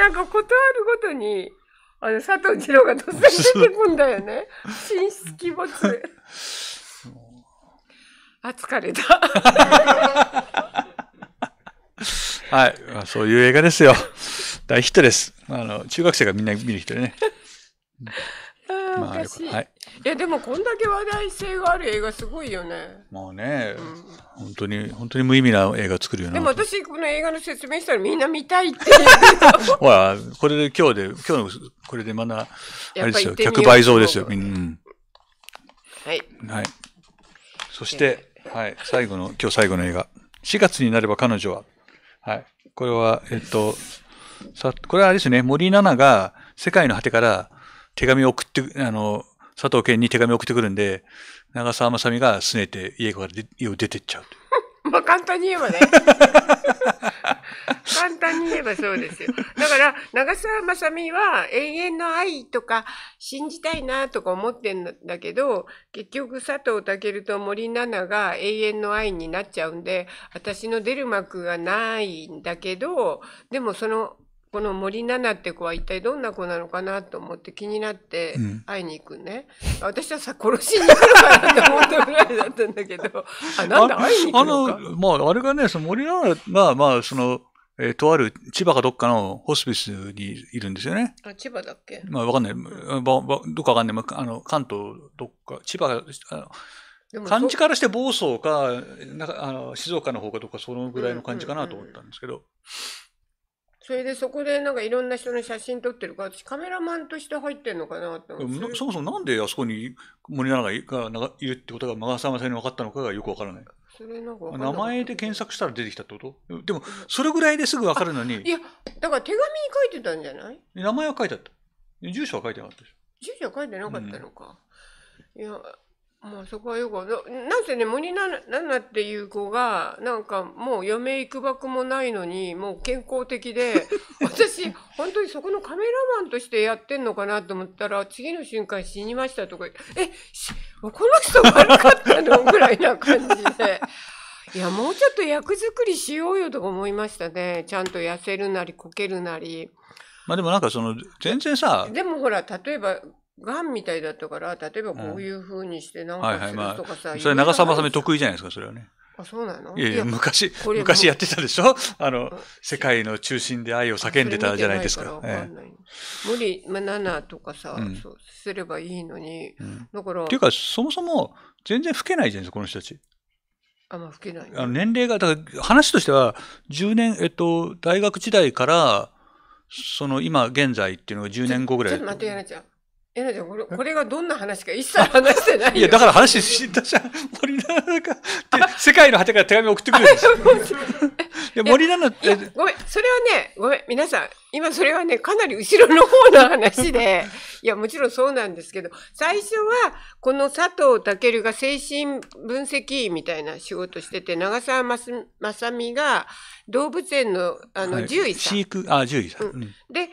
なんかこあるごとにあの佐藤二郎が突然出てくんだよね。神出鬼没。あ、疲れた。はい、まあ、そういう映画ですよ。大ヒットです。あの、中学生がみんな見る人でね。あまあ、よはい。いや、でもこんだけ話題性がある映画すごいよね。まあね、うん、本当に、本当に無意味な映画作るよね。でも私、この映画の説明したらみんな見たいって言っ ほら、これで今日で、今日の、これでまだ、あれですよ、客倍増ですよ、みんな。はい。はい。そして、はい。最後の、今日最後の映画。4月になれば彼女は。はい。これは、えっと、さ、これはあれですね、森七菜が世界の果てから手紙を送って、あの、佐藤健に手紙を送ってくるんで、長澤まさみが拗ねて家から家を出てっちゃうとう。まあ簡単に言えばね。簡単に言えばそうですよ。だから、長澤まさみは永遠の愛とか信じたいなとか思ってんだけど、結局佐藤健と森七菜が永遠の愛になっちゃうんで、私の出る幕がないんだけど、でもそのこの森奈々って子は一体どんな子なのかなと思って気になって会いに行くね、うん、私はさ殺しに行くのかなて思ったぐらいだったんだけどあなんだ会いに行くの あのまああれがねその森奈々がまあそのえー、とある千葉かどっかのホスピスにいるんですよね。あ、千葉だっけまあ、わかんない。ば、ば、どっかわかんない。あの、関東、どっか、千葉、あの漢字からして房総か、なんか、あの、静岡の方かどっか、そのぐらいの感じかなと思ったんですけど。うんうんうんそれでそこでなんかいろんな人の写真撮ってるから私カメラマンとして入ってんのかなって思ってそもそもなんであそこに森永がいるってことが長澤サさんに分かったのかがよく分からない。それなんか名前で検索したら出てきたってことでもそれぐらいですぐ分かるのにいやだから手紙に書いてたんじゃない名前は書いてあった住所は書いてなかったでしょ住所は書いてなかったのか、うん、いやもうそこはよくわんななんせね森七菜っていう子がなんかもう嫁行くばくもないのにもう健康的で 私本当にそこのカメラマンとしてやってんのかなと思ったら次の瞬間死にましたとかえこの人悪かったのぐらいな感じで。いやもうちょっと役作りしようよとか思いましたねちゃんと痩せるなりこけるなり。まあでもなんかその全然さでもほら例えばがんみたいだったから、例えばこういうふうにしてなんかするとかさ、はいはいまあ、それ長澤まさみ得意じゃないですか、それはね。あ、そうなのいやいや、昔、昔やってたでしょ あの、世界の中心で愛を叫んでたじゃないですか。かええ、無理、まあ、7とかさ、うん、そうすればいいのに。うん、だから。っていうか、そもそも全然老けないじゃないですか、この人たち。あ、まあ、老けない、ね、あの年齢が、だから話としては、10年、えっと、大学時代から、その今現在っていうのが10年後ぐらい。ちょっと待って、やなちゃん。えなちゃんこれ、これがどんな話か一切話してないよ。いや、だから話し、私は森永が、世界の果てから手紙送ってくるんですよ。いや、森永って。ごめん、それはね、ごめん、皆さん、今それはね、かなり後ろの方の話で、いや、もちろんそうなんですけど、最初は、この佐藤健が精神分析みたいな仕事してて、長澤まさみが、動物園のあの獣医さん、はい、飼育あ獣医さん、うん、で2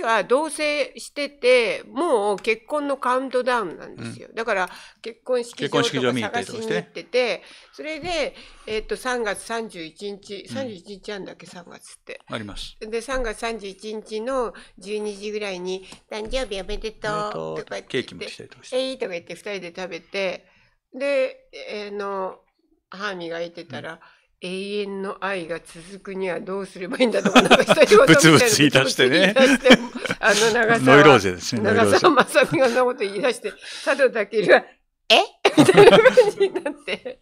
人は同棲しててもう結婚のカウントダウンなんですよ、うん、だから結婚式場とか探しに行っててそれで、えー、と3月31日31日あんだっけ、うん、3月ってありますで3月31日の12時ぐらいに「誕生日おめでとう」とか言って「ケーキもしたりとかして「えい」とか言って2人で食べてで、えー、の歯磨いてたら「永遠の愛が続くにはどうすればいいんだとか、なんか一人ごとみたいな。ブツ言い出してね。あの長澤。ノイローゼですね。長澤まさみがそんなこと言い出して、佐藤健は、えみたいな感じになって。で、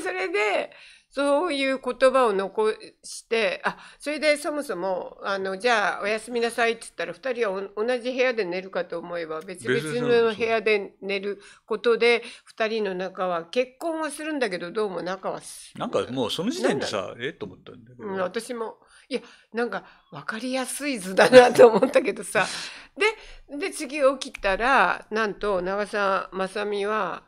それで、そういう言葉を残してあそれでそもそもあのじゃあおやすみなさいっつったら2人は同じ部屋で寝るかと思えば別々の部屋で寝ることで2人の仲は結婚はするんだけどどうも仲はすなんかもうその時点でさえっと思ったんだけど、うん、私もいやなんか分かりやすい図だなと思ったけどさでで次起きたらなんと長澤まさみは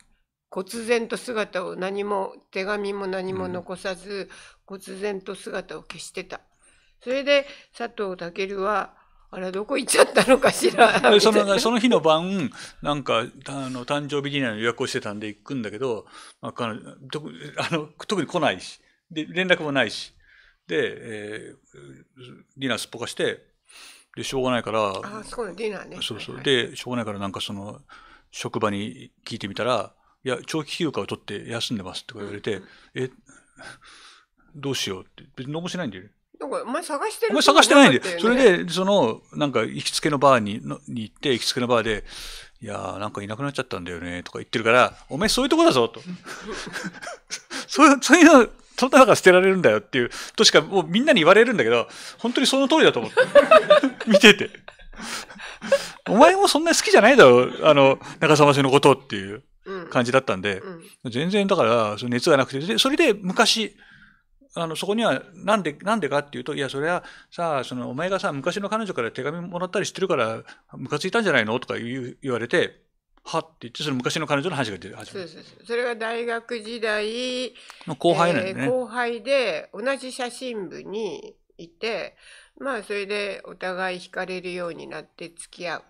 忽然と姿を何も手紙も何も残さず、うん、忽然と姿を消してたそれで佐藤健はあれどこ行っちゃったのかしらそのその日の晩なんかあの誕生日ディナーの予約をしてたんで行くんだけど、まあ、彼 あの特に来ないしで連絡もないしで、えー、ディナーすっぽかしてでしょうがないからあそこのディナーねそうそう、でしょうがないからなんかその職場に聞いてみたらいや、長期休暇を取って休んでますとか言われて、え、どうしようって、別に何もしないんだよね。なんかお前探してるお前探してないんで、ね、それで、その、なんか、行きつけのバーにのに行って、行きつけのバーで、いやー、なんかいなくなっちゃったんだよね、とか言ってるから、お前そういうとこだぞ、と。そういう、そういうの、そんな中捨てられるんだよっていう、としか、もうみんなに言われるんだけど、本当にその通りだと思って。見てて。お前もそんな好きじゃないだろ、あの、中澤氏のことっていう。感じだったんで、全然だから熱がなくて、でそれで昔、あのそこにはなんでなんでかっていうと、いや、それはさ、そのお前がさ、昔の彼女から手紙もらったりしてるから、ムカついたんじゃないのとか言われて、はって言って、その昔の彼女の話が出て始めそれが大学時代の後輩なんで、ねえー、後輩で、同じ写真部にいて、まあ、それでお互い惹かれるようになって付き合う。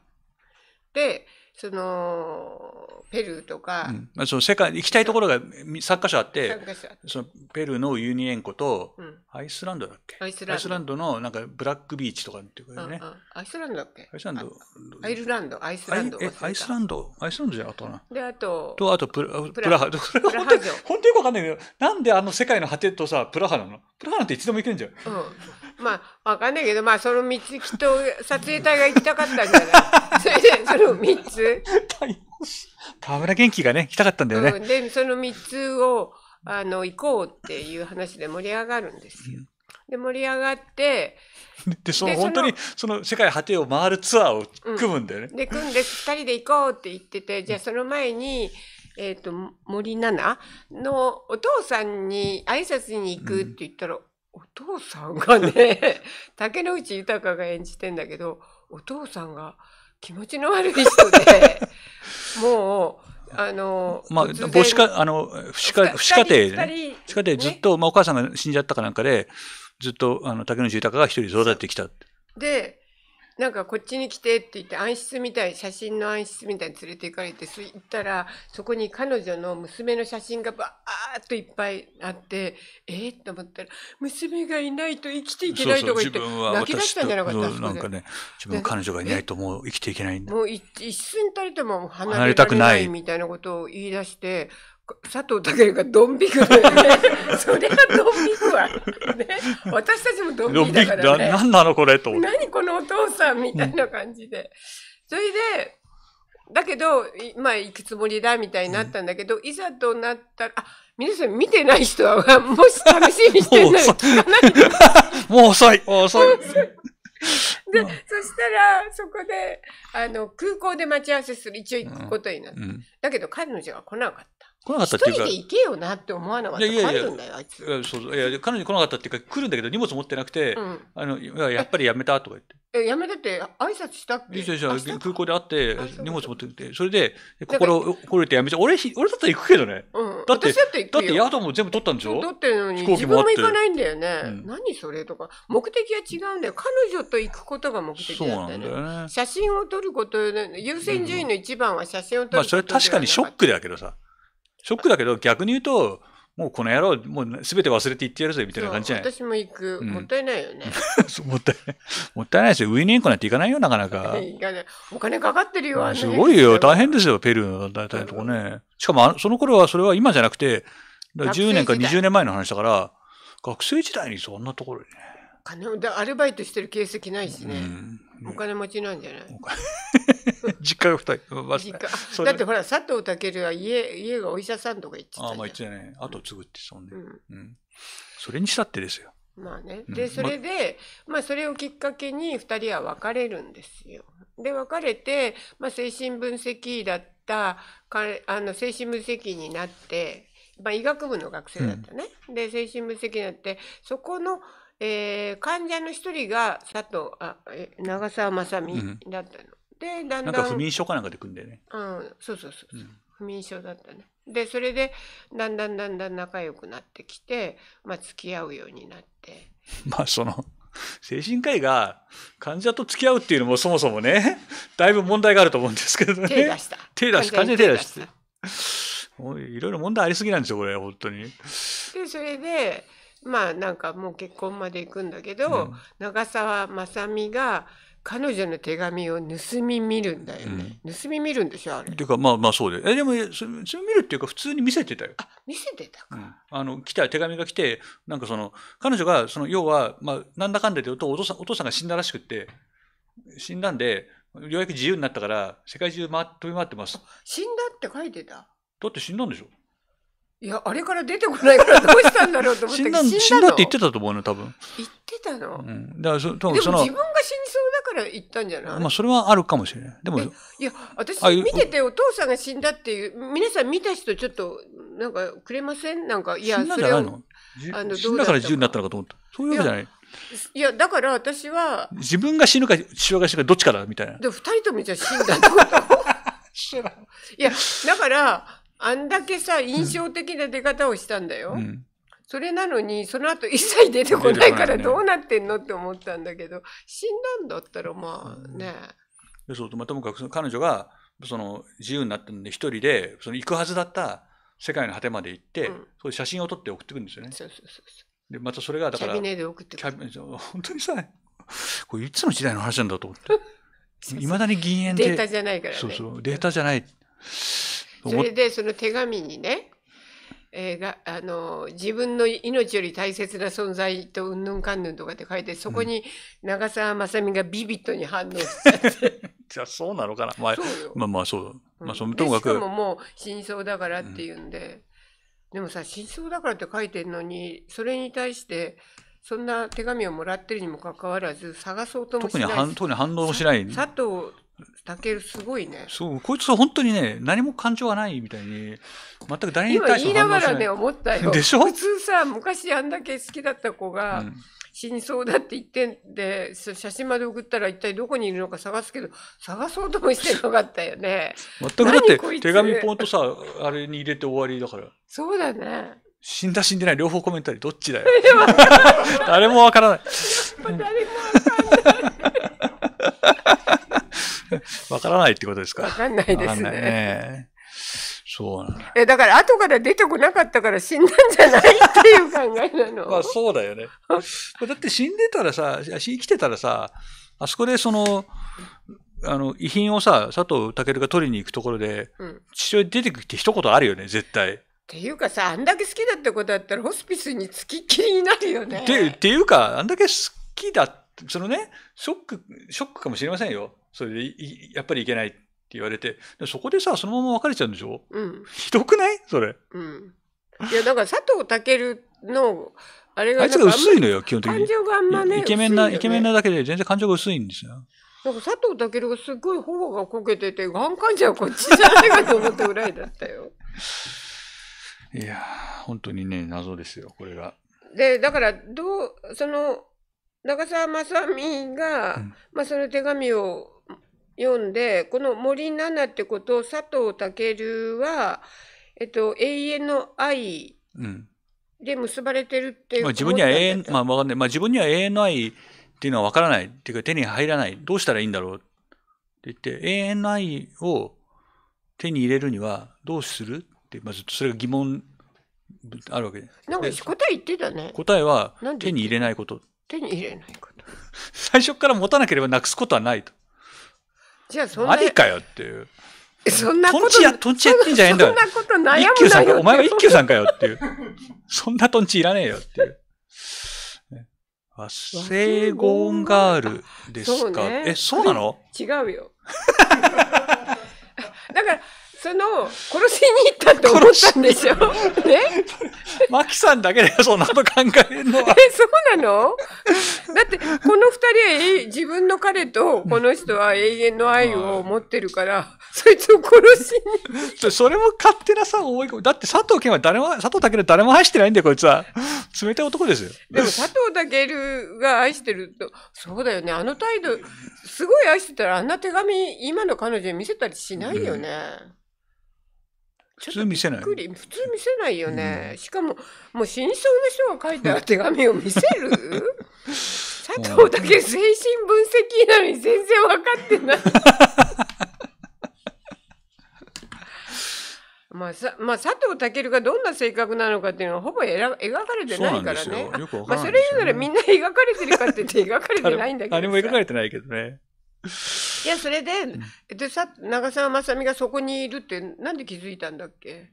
で、そのペルーとか、うんまあ、その世界行きたいところが3か所あってそのペルーのユニエンコと、うん、アイスランドだっけアイスランドのなんかブラックビーチとかっていうかね、うんうん、アイスランドだっけアイスランドアイルランドアイスランドアイスランドアイスランドじゃなかったなであととあとプラプラハプラハ 本当本当よくわかんないけどなんであの世界の果てとさプラハなのプラハなんていつでも行けんじゃん、うん、まあわかんないけどまあその3つきっと撮影隊が行きたかったんじゃない それでその3つつ。河村元気がね、来たかったんだよね。うん、で、その三つを、あの、行こうっていう話で盛り上がるんですよ。で、盛り上がって、で、その本当に、その世界果てを回るツアーを組むんだよね。うん、で、組んで、二人で行こうって言ってて、じゃあその前に、えっ、ー、と、森七菜のお父さんに挨拶に行くって言ったら、うん、お父さんがね、竹野内豊が演じてんだけど、お父さんが、気持ちの悪い人で、もう、あの、まあ、母子家、あの、不可、不家庭でね。不家庭ずっと、ね、まあお母さんが死んじゃったかなんかで、ずっと、あの、竹野内豊が一人育ってきた。で、なんかこっちに来てって言って暗室みたい写真の暗室みたいに連れて行かれてそ行ったらそこに彼女の娘の写真がバーっといっぱいあってえっ、ー、と思ったら娘がいないと生きていけないとか言って泣き出したんじゃなかったなんかね自分彼女がいないともう生きていけないんだもう一寸たりとも離れたくないみたいなことを言い出して佐藤健がドン引く、それはドン引くわ、ね、私たちもドン引きだから何なのこれと何このお父さんみたいな感じで、うん、それでだけど、まあ、行くつもりだみたいになったんだけど、うん、いざとなったら、あ皆さん見てない人は、もし楽しみしてない もう遅い。もう遅い。で、そしたら、そこで、あの、空港で待ち合わせする、一応行くことになった。うん、だけど、彼女は来なかった。来なかったっていうか。一人で行けよなって思わなかった。いやいやいや、あいつ。そういや、彼女来なかったっていうか、来るんだけど荷物持ってなくて、うん、あの、やっぱりやめたとか言って。え、やめたって挨拶したっけ空港で会って、荷物持ってきて、それで、心、心折れてやめちゃう。俺、俺だったら行くけどね。うん。だって、だってだって宿も全部取ったんでしょ取ってるのに、自分も行かないんだよね。うん、何それとか。目的は違うんだよ。彼女と行くことが目的だったね。ね写真を撮ること、優先順位の一番は写真を撮ること、まあ、それ確かにショックだけどさ。ショックだけど、逆に言うと、もうこの野郎、もうすべて忘れていってやるぜみたいな感じじゃない私も行く、うんもったいないよね。もったいない。もったいないですよ。ウィニンコなんて行かないよ、なかなか。いない。お金かかってるよ、あすごいよ。大変ですよ、ペルーの大体のとこね。しかも、あのその頃はそれは今じゃなくて、10年か20年前の話だから、学生時代にそんなところにね。金をでアルバイトしてる形跡ないしうね。んお金持ちなんじゃない 実家が2人、まあ、実家だってほら佐藤健は家家がお医者さんとか言ってたああまあ言ってね後継ぐってそんで、うんうん、それにしたってですよまあね、でそれで、まあ、それをきっかけに2人は別れるんですよ。で別れて、まあ、精神分析だった彼あの精神分析になって、まあ、医学部の学生だったね、うん、で精神分析になってそこのえー、患者の一人が佐藤あえ長澤まさみだったの、でだんだんなんか不眠症かなんかで組んでねうんそうそうそうそう、ん不眠症だったねでそれでだんだんだんだん仲良くなってきて、まあ、付き合うようになって まあその精神科医が患者と付き合うっていうのもそもそもね だいぶ問題があると思うんですけどね手出した手出した患者に手出してもう いろいろ問題ありすぎなんですよこれ本当にでそれでまあなんかもう結婚まで行くんだけど、うん長澤まさみが彼女の手紙を盗み見るんだよね、盗み見るんでしょあれていうかまあまあそうでえでもそそれ見るっていうか普通に見せてたよ、あ見せてたか、あの来た手紙が来てなんかその彼女がその要は、まあ、なんだかんだで言うとお父さんお父さんが死んだらしくって死んだんでようやく自由になったから世界中回飛び回ってます死んだって書いてただって死んだんでしょいや、あれから出てこないからどうしたんだろうと思って 死んだ死んだって言ってたと思うの、多分。言ってたの、うん、だからそその自分が死にそうだから言ったんじゃないまあ、それはあるかもしれない。でも、いや、私見ててお父さんが死んだっていう、皆さん見た人ちょっと、なんかくれませんなんか、いや、死んだじゃないのあの死んだから自由になったのかと思った。そういうわけじゃないいいや、だから私は。自分が死ぬか、父親が死ぬか、どっちかだ、みたいな。で、二人ともじゃ死んだってこと いや、だから、あんだけさ印象的な出方をしたんだよ、うん、それなのにその後一切出てこないからどうなってんのって思ったんだけど死んだんだったらまあね、うん、そうとまあ、ともかく彼女がその自由になったんで一人でその行くはずだった世界の果てまで行って、うん、そう写真を撮って送ってくるんですよね。そうそうそうでまたそれがだからキャビネで送ってくる本当にさこれいつの時代の話なんだと思っていまだに銀円でデータじゃないから、ね、そうそうデータじゃない。それでその手紙にね、えー、があの自分の命より大切な存在とうんぬんかんぬんとかって書いてそこに長澤まさみがビビットに反応して、うん、じゃあそうなのかな、まあ、まあまあそうまあ、そのともかくしかももう真相だからっていうんで、うん、でもさ真相だからって書いてるのにそれに対してそんな手紙をもらってるにもかかわらず探そうともしない特に反応もしない佐藤たけるすごいね。そう、こいつは本当にね、何も感情がないみたいに、全く誰に対しても反応しない。今言いながらね、思ったよ。でしょ普通さ、昔あんだけ好きだった子が、うん、死にそうだって言ってんで、写真まで送ったら一体どこにいるのか探すけど、探そうともしてなかったよね。全くだって、手紙ポンとさ、あれに入れて終わりだから。そうだね。死んだ死んでない両方コメントあり、どっちだよ。誰もわからない。誰もわかんない。わからないってことですか。わかんないですね。そうなんえ、だから後から出てこなかったから死んだんじゃないっていう考えなの。まあそうだよね。だって死んでたらさ、生きてたらさ、あそこでその、あの、遺品をさ、佐藤健が取りに行くところで、父親出てきて一言あるよね、絶対。っていうかさ、あんだけ好きだってことだったら、ホスピスにつきっきりになるよね。っていうか、あんだけ好きだそのね、ショック、ショックかもしれませんよ。それでやっぱりいけないって言われて、そこでさ、そのまま別れちゃうんでしょ、うん、ひどくないそれ。うん。いや、だから佐藤健の、あれがあいつが薄いのよ、基本的に。感情があんまね。イケメンな、イケメンなだけで全然感情が薄いんですよ。なんか佐藤健がすごい頬がこけてて、がん患者はこっちじゃないかと思ったぐらいだったよ。いや本当にね、謎ですよ、これが。で、だから、どう、その、長澤まさみが、うん、まあ、その手紙を読んでこの森七ってことを佐藤健は、えっと、永遠の愛で結ばれてるっていう、自分には永遠まあわかんない、まあ、自分には永遠の愛っていうのはわからないっていうか手に入らないどうしたらいいんだろうって言って永遠の愛を手に入れるにはどうするって、まあ、ずっとそれが疑問あるわけなんか答え言ってたね答えは手に入れないこと手に入れないこと 最初から持たなければなくすことはないとじゃあそんな。かよっていう。そんなこと。トンや、とんちやってんじゃねえんだよ。そんなこと悩む一休さんか、お前は一休さんかよっていう。そんなとんちいらねえよっていう。和製ゴーンガールですか、ね、え、そうなの 違うよ。だから、その、殺しに行ったって思ったんでしょねマキさんだけだよ、そんなこと考えるのは。え、そうなのだって、この二人は、自分の彼と、この人は永遠の愛を持ってるから、そいつを殺しに。それも勝手なさ、思い込む。だって佐藤健は誰も、佐藤健誰も愛してないんだよ、こいつは。冷たい男ですよ。でも佐藤健が愛してると、そうだよね、あの態度、すごい愛してたら、あんな手紙、今の彼女に見せたりしないよね。うん普通見せない普通見せないよね、うん、しかももう死にそうな人が書いた手紙を見せる 佐藤だけ精神分析なのに全然分かってない まあ、さまあ、佐藤健がどんな性格なのかっていうのはほぼ描かれてないからね。よよねまあ、それ言うならみんな描かれてるかって言って描かれてないんだけど。誰も描かれてないけどね。いやそれで、でさ長澤まさみがそこにいるってなんで気づいたんだっけ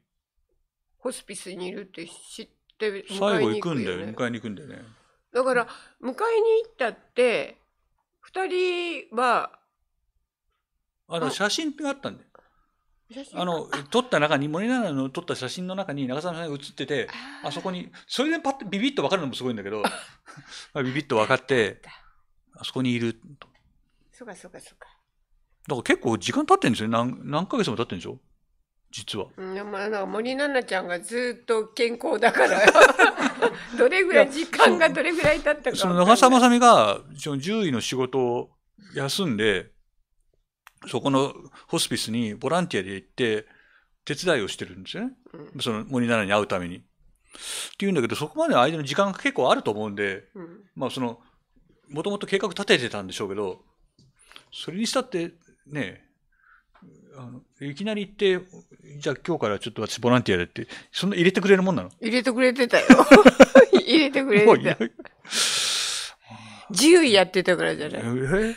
ホスピスにいるって知って迎えに行くよ、ね、最後行くんだよ迎えに行くんだよねだから迎えに行ったって2人はあの写真があったんだよあの撮った中に森永の撮った写真の中に長澤さみが写っててあそこにそれでパッとビビッと分かるのもすごいんだけど ビビッと分かってあそこにいるとそうかそうかそうか。だから結構時間経ってんですよ何何ヶ月も経ってんでしょ実は。うん、でもなんか森奈々ちゃんがずっと健康だから どれぐらい時間がどれぐらい経ったかその長澤まさみがその獣医の仕事を休んでそこのホスピスにボランティアで行って手伝いをしてるんですよね、うん、その森奈々に会うために。っていうんだけどそこまでの間の時間が結構あると思うんで、うん、まあそのもともと計画立ててたんでしょうけどそれにしたって、ね、あのいきなり行って、じゃあ今日からちょっと私ボランティアでって、そんな入れてくれるもんなの入れてくれてたよ。入れてくれてた。獣医やってたからじゃない。えー、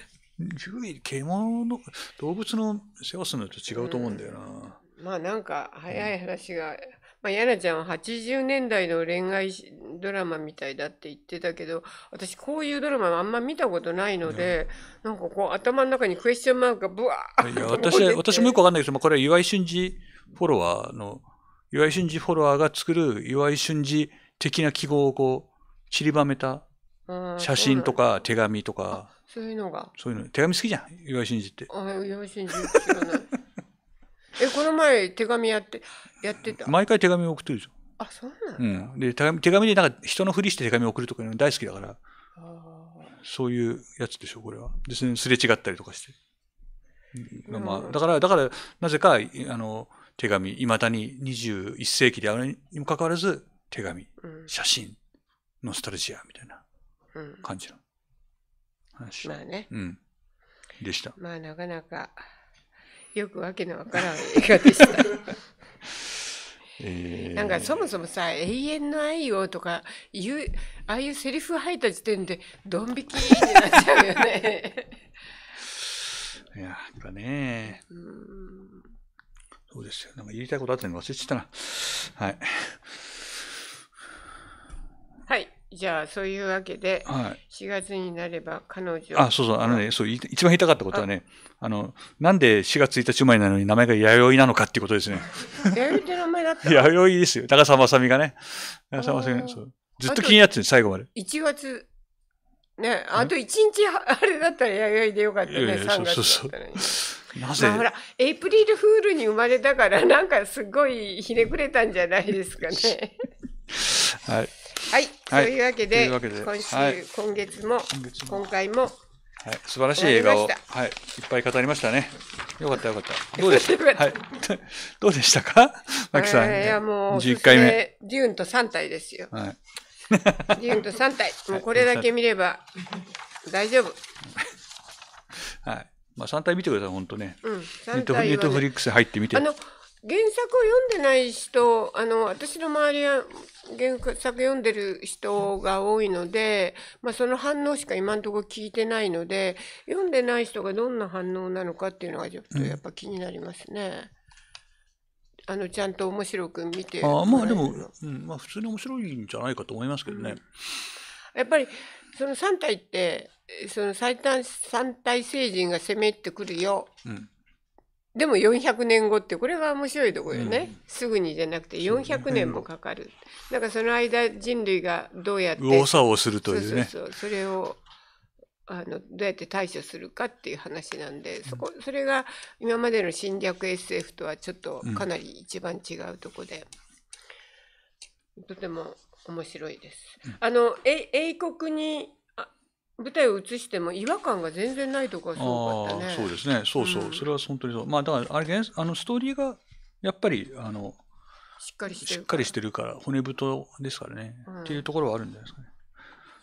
獣医、獣の、動物の世話するのと違うと思うんだよな。うん、まあなんか、早い話が、うんまあ、やナちゃんは80年代の恋愛ドラマみたいだって言ってたけど、私こういうドラマあんま見たことないので、なんかこう頭の中にクエスチョンマークがブワーいや、私、私もよくわかんないけど、まあ、これは岩井俊二フォロワーの、岩井俊二フォロワーが作る岩井俊二的な記号をこう、散りばめた写真とか手紙とか。そういうのが。そういうの。手紙好きじゃん、岩井俊二って。あ、岩井俊二知らない。えこの前手紙やってやってた毎回手紙送ってるでしょあそうなんだ、うん、で手紙手紙でなんか人のふりして手紙送るとかいうの大好きだからそういうやつでしょこれはですねすれ違ったりとかして、うん、まあ、だからだからなぜかあの手紙いまだに21世紀であるにもかかわらず手紙、うん、写真ノスタルジアみたいな感じの話、うん、まあね、うん、でしたまあなかなかよくわけのわからん映 画でした。えー、なんかそもそもさ「永遠の愛を」とかいうああいうセリフ入った時点でドン引きになっちゃうよね。い ややっぱねそうですよなんか言いたいことあったの忘れちゃったなはいはいじゃあそういうわけで、はい、4月になれば彼女あそうそうあのねそう一番言いたかったことはねあのなんで4月1日生まれなのに名前が弥生なのかっていうことですね弥生って名前だった 弥生ですよ高澤まさみがね高澤まさみずっと気になってる最後まで1月ねあと1日あれだったら弥生でよかったねい3月だったのに。そうそうそうなぜ、まあ、ほら、エイプリルフールに生まれたから、なんかすごいひねくれたんじゃないですかね。はい。はい、というわけで今週、今月も今回も、はい、素晴らしい映画を、はい、いっぱい語りましたね。よかったよかった。どうでした、はい、どうでしたかマキさん。いやもう、11回目。デューンと3体ですよ。はい、デューンと3体。もうこれだけ見れば大丈夫。はい。まあ3体見てください、本当ね。うん、3体、ね。ネットフリックス入ってみて。あの原作を読んでない人あの私の周りは原作読んでる人が多いので、まあ、その反応しか今のところ聞いてないので読んでない人がどんな反応なのかっていうのがちょっとやっぱ気になりますね。あのちゃんと面白く見てあまあでも、うんまあ、普通に面白いんじゃないかと思いますけどね。やっぱりその3体ってその最短三体星人が攻めてくるよ、うんでも400年後ってこれが面白いところよね、うん、すぐにじゃなくて400年もかかる、だからその間人類がどうやって右往左往するというねそうそうそれをあのどうやって対処するかっていう話なんでそこそれが今までの侵略 SF とはちょっとかなり一番違うとこで、うん、とても面白いです。あの英国に舞台を映しても違和感が全然ないとこすごかったね。そうですね。そうそう、うん、それは本当にそう。まあだからあれあのストーリーがやっぱりあのしっかりしてるから骨太ですからね、うん、っていうところはあるんじゃないですかね。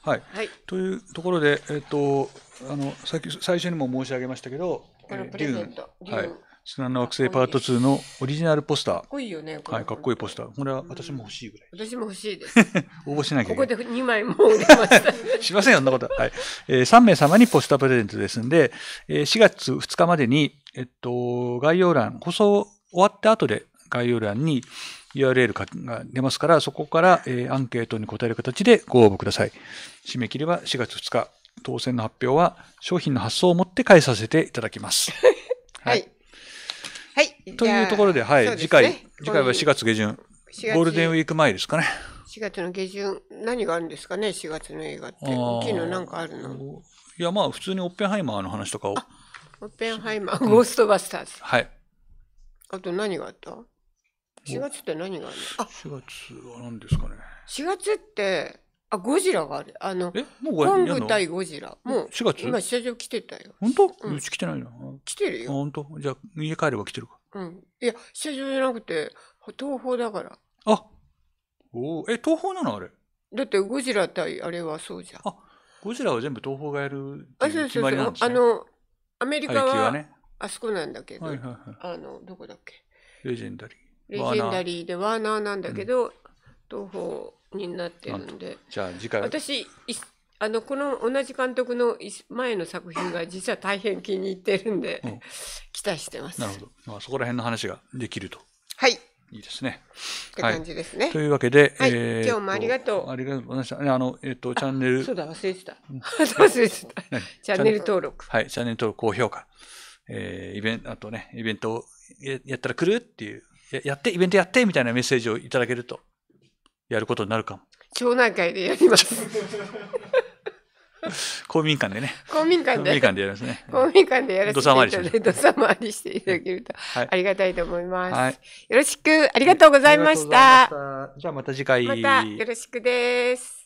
はい。はい、というところでえっ、とあのさっき最初にも申し上げましたけど、このプレゼント、はい、砂の惑星パート2のオリジナルポスター。かっこいいよね。はい、かっこいいポスター。これは私も欲しいぐらい。私も欲しいです。応募しなきゃいけない。ここで2枚も売れました。しませんそんなことは。はい。えー、3名様にポスタープレゼントですんで、えー、4月2日までに、えっと、概要欄、放送終わった後で概要欄に URL が出ますから、そこから、えー、アンケートに答える形でご応募ください。締め切りは4月2日。当選の発表は商品の発送をもって返させていただきます。はい、はいはい。というところで、はい、ね、次回、次回は4月下旬。ゴールデンウィーク前ですかね。4月の下旬、何があるんですかね、4月の映画って。大きいのなんかあるのいや、まあ、普通にオッペンハイマーの話とかを。オッペンハイマー、ゴーストバスターズ。はい。あと何があった ?4 月って何があるのあ ?4 月は何ですかね。4月って、あ、ゴジラがある。あの、えもうこれ昆布対ゴジラ。もう、4月今、スタジ来てたよ。本当うんうち来てないな。来てるよ。本当じゃあ、家帰れば来てるか。うん。いや、スタジじゃなくて、東宝だから。あおーえ、東宝なのあれ。だって、ゴジラ対あれはそうじゃん。あゴジラは全部東宝がやるってあ、いそう決そうまりそなんうで。すあの、アメリカはあそこなんだけど、はいはいはあの、どこだっけ。レジェンダリー。レジェンダリーでワーナーなんだけど、東宝になってるんでじゃあ次回私いあのこの同じ監督のい前の作品が実は大変気に入ってるんで、うん、期待してますなるほど、まあ、そこら辺の話ができるとはいいいですね。って感じですね。はい、というわけで、はい、えー、今日もありがとう。ありがとうございました。あの、えっ、ー、と、チャンネル。そうだ、忘れてた。忘れてた。チャンネル登録。はい、チャンネル登録、高評価。えー、イベント、あとね、イベントをやったら来るっていうや、やって、イベントやってみたいなメッセージをいただけるとやることになるかも。町内会でやります。公民館でね。公民館で。公民館でやりますね。公民館でやらせていただいて、どさ回りしていただけると、ありがたいと思います。はい、よろしく、ありがとうございました。じゃあまた次回。またよろしくです。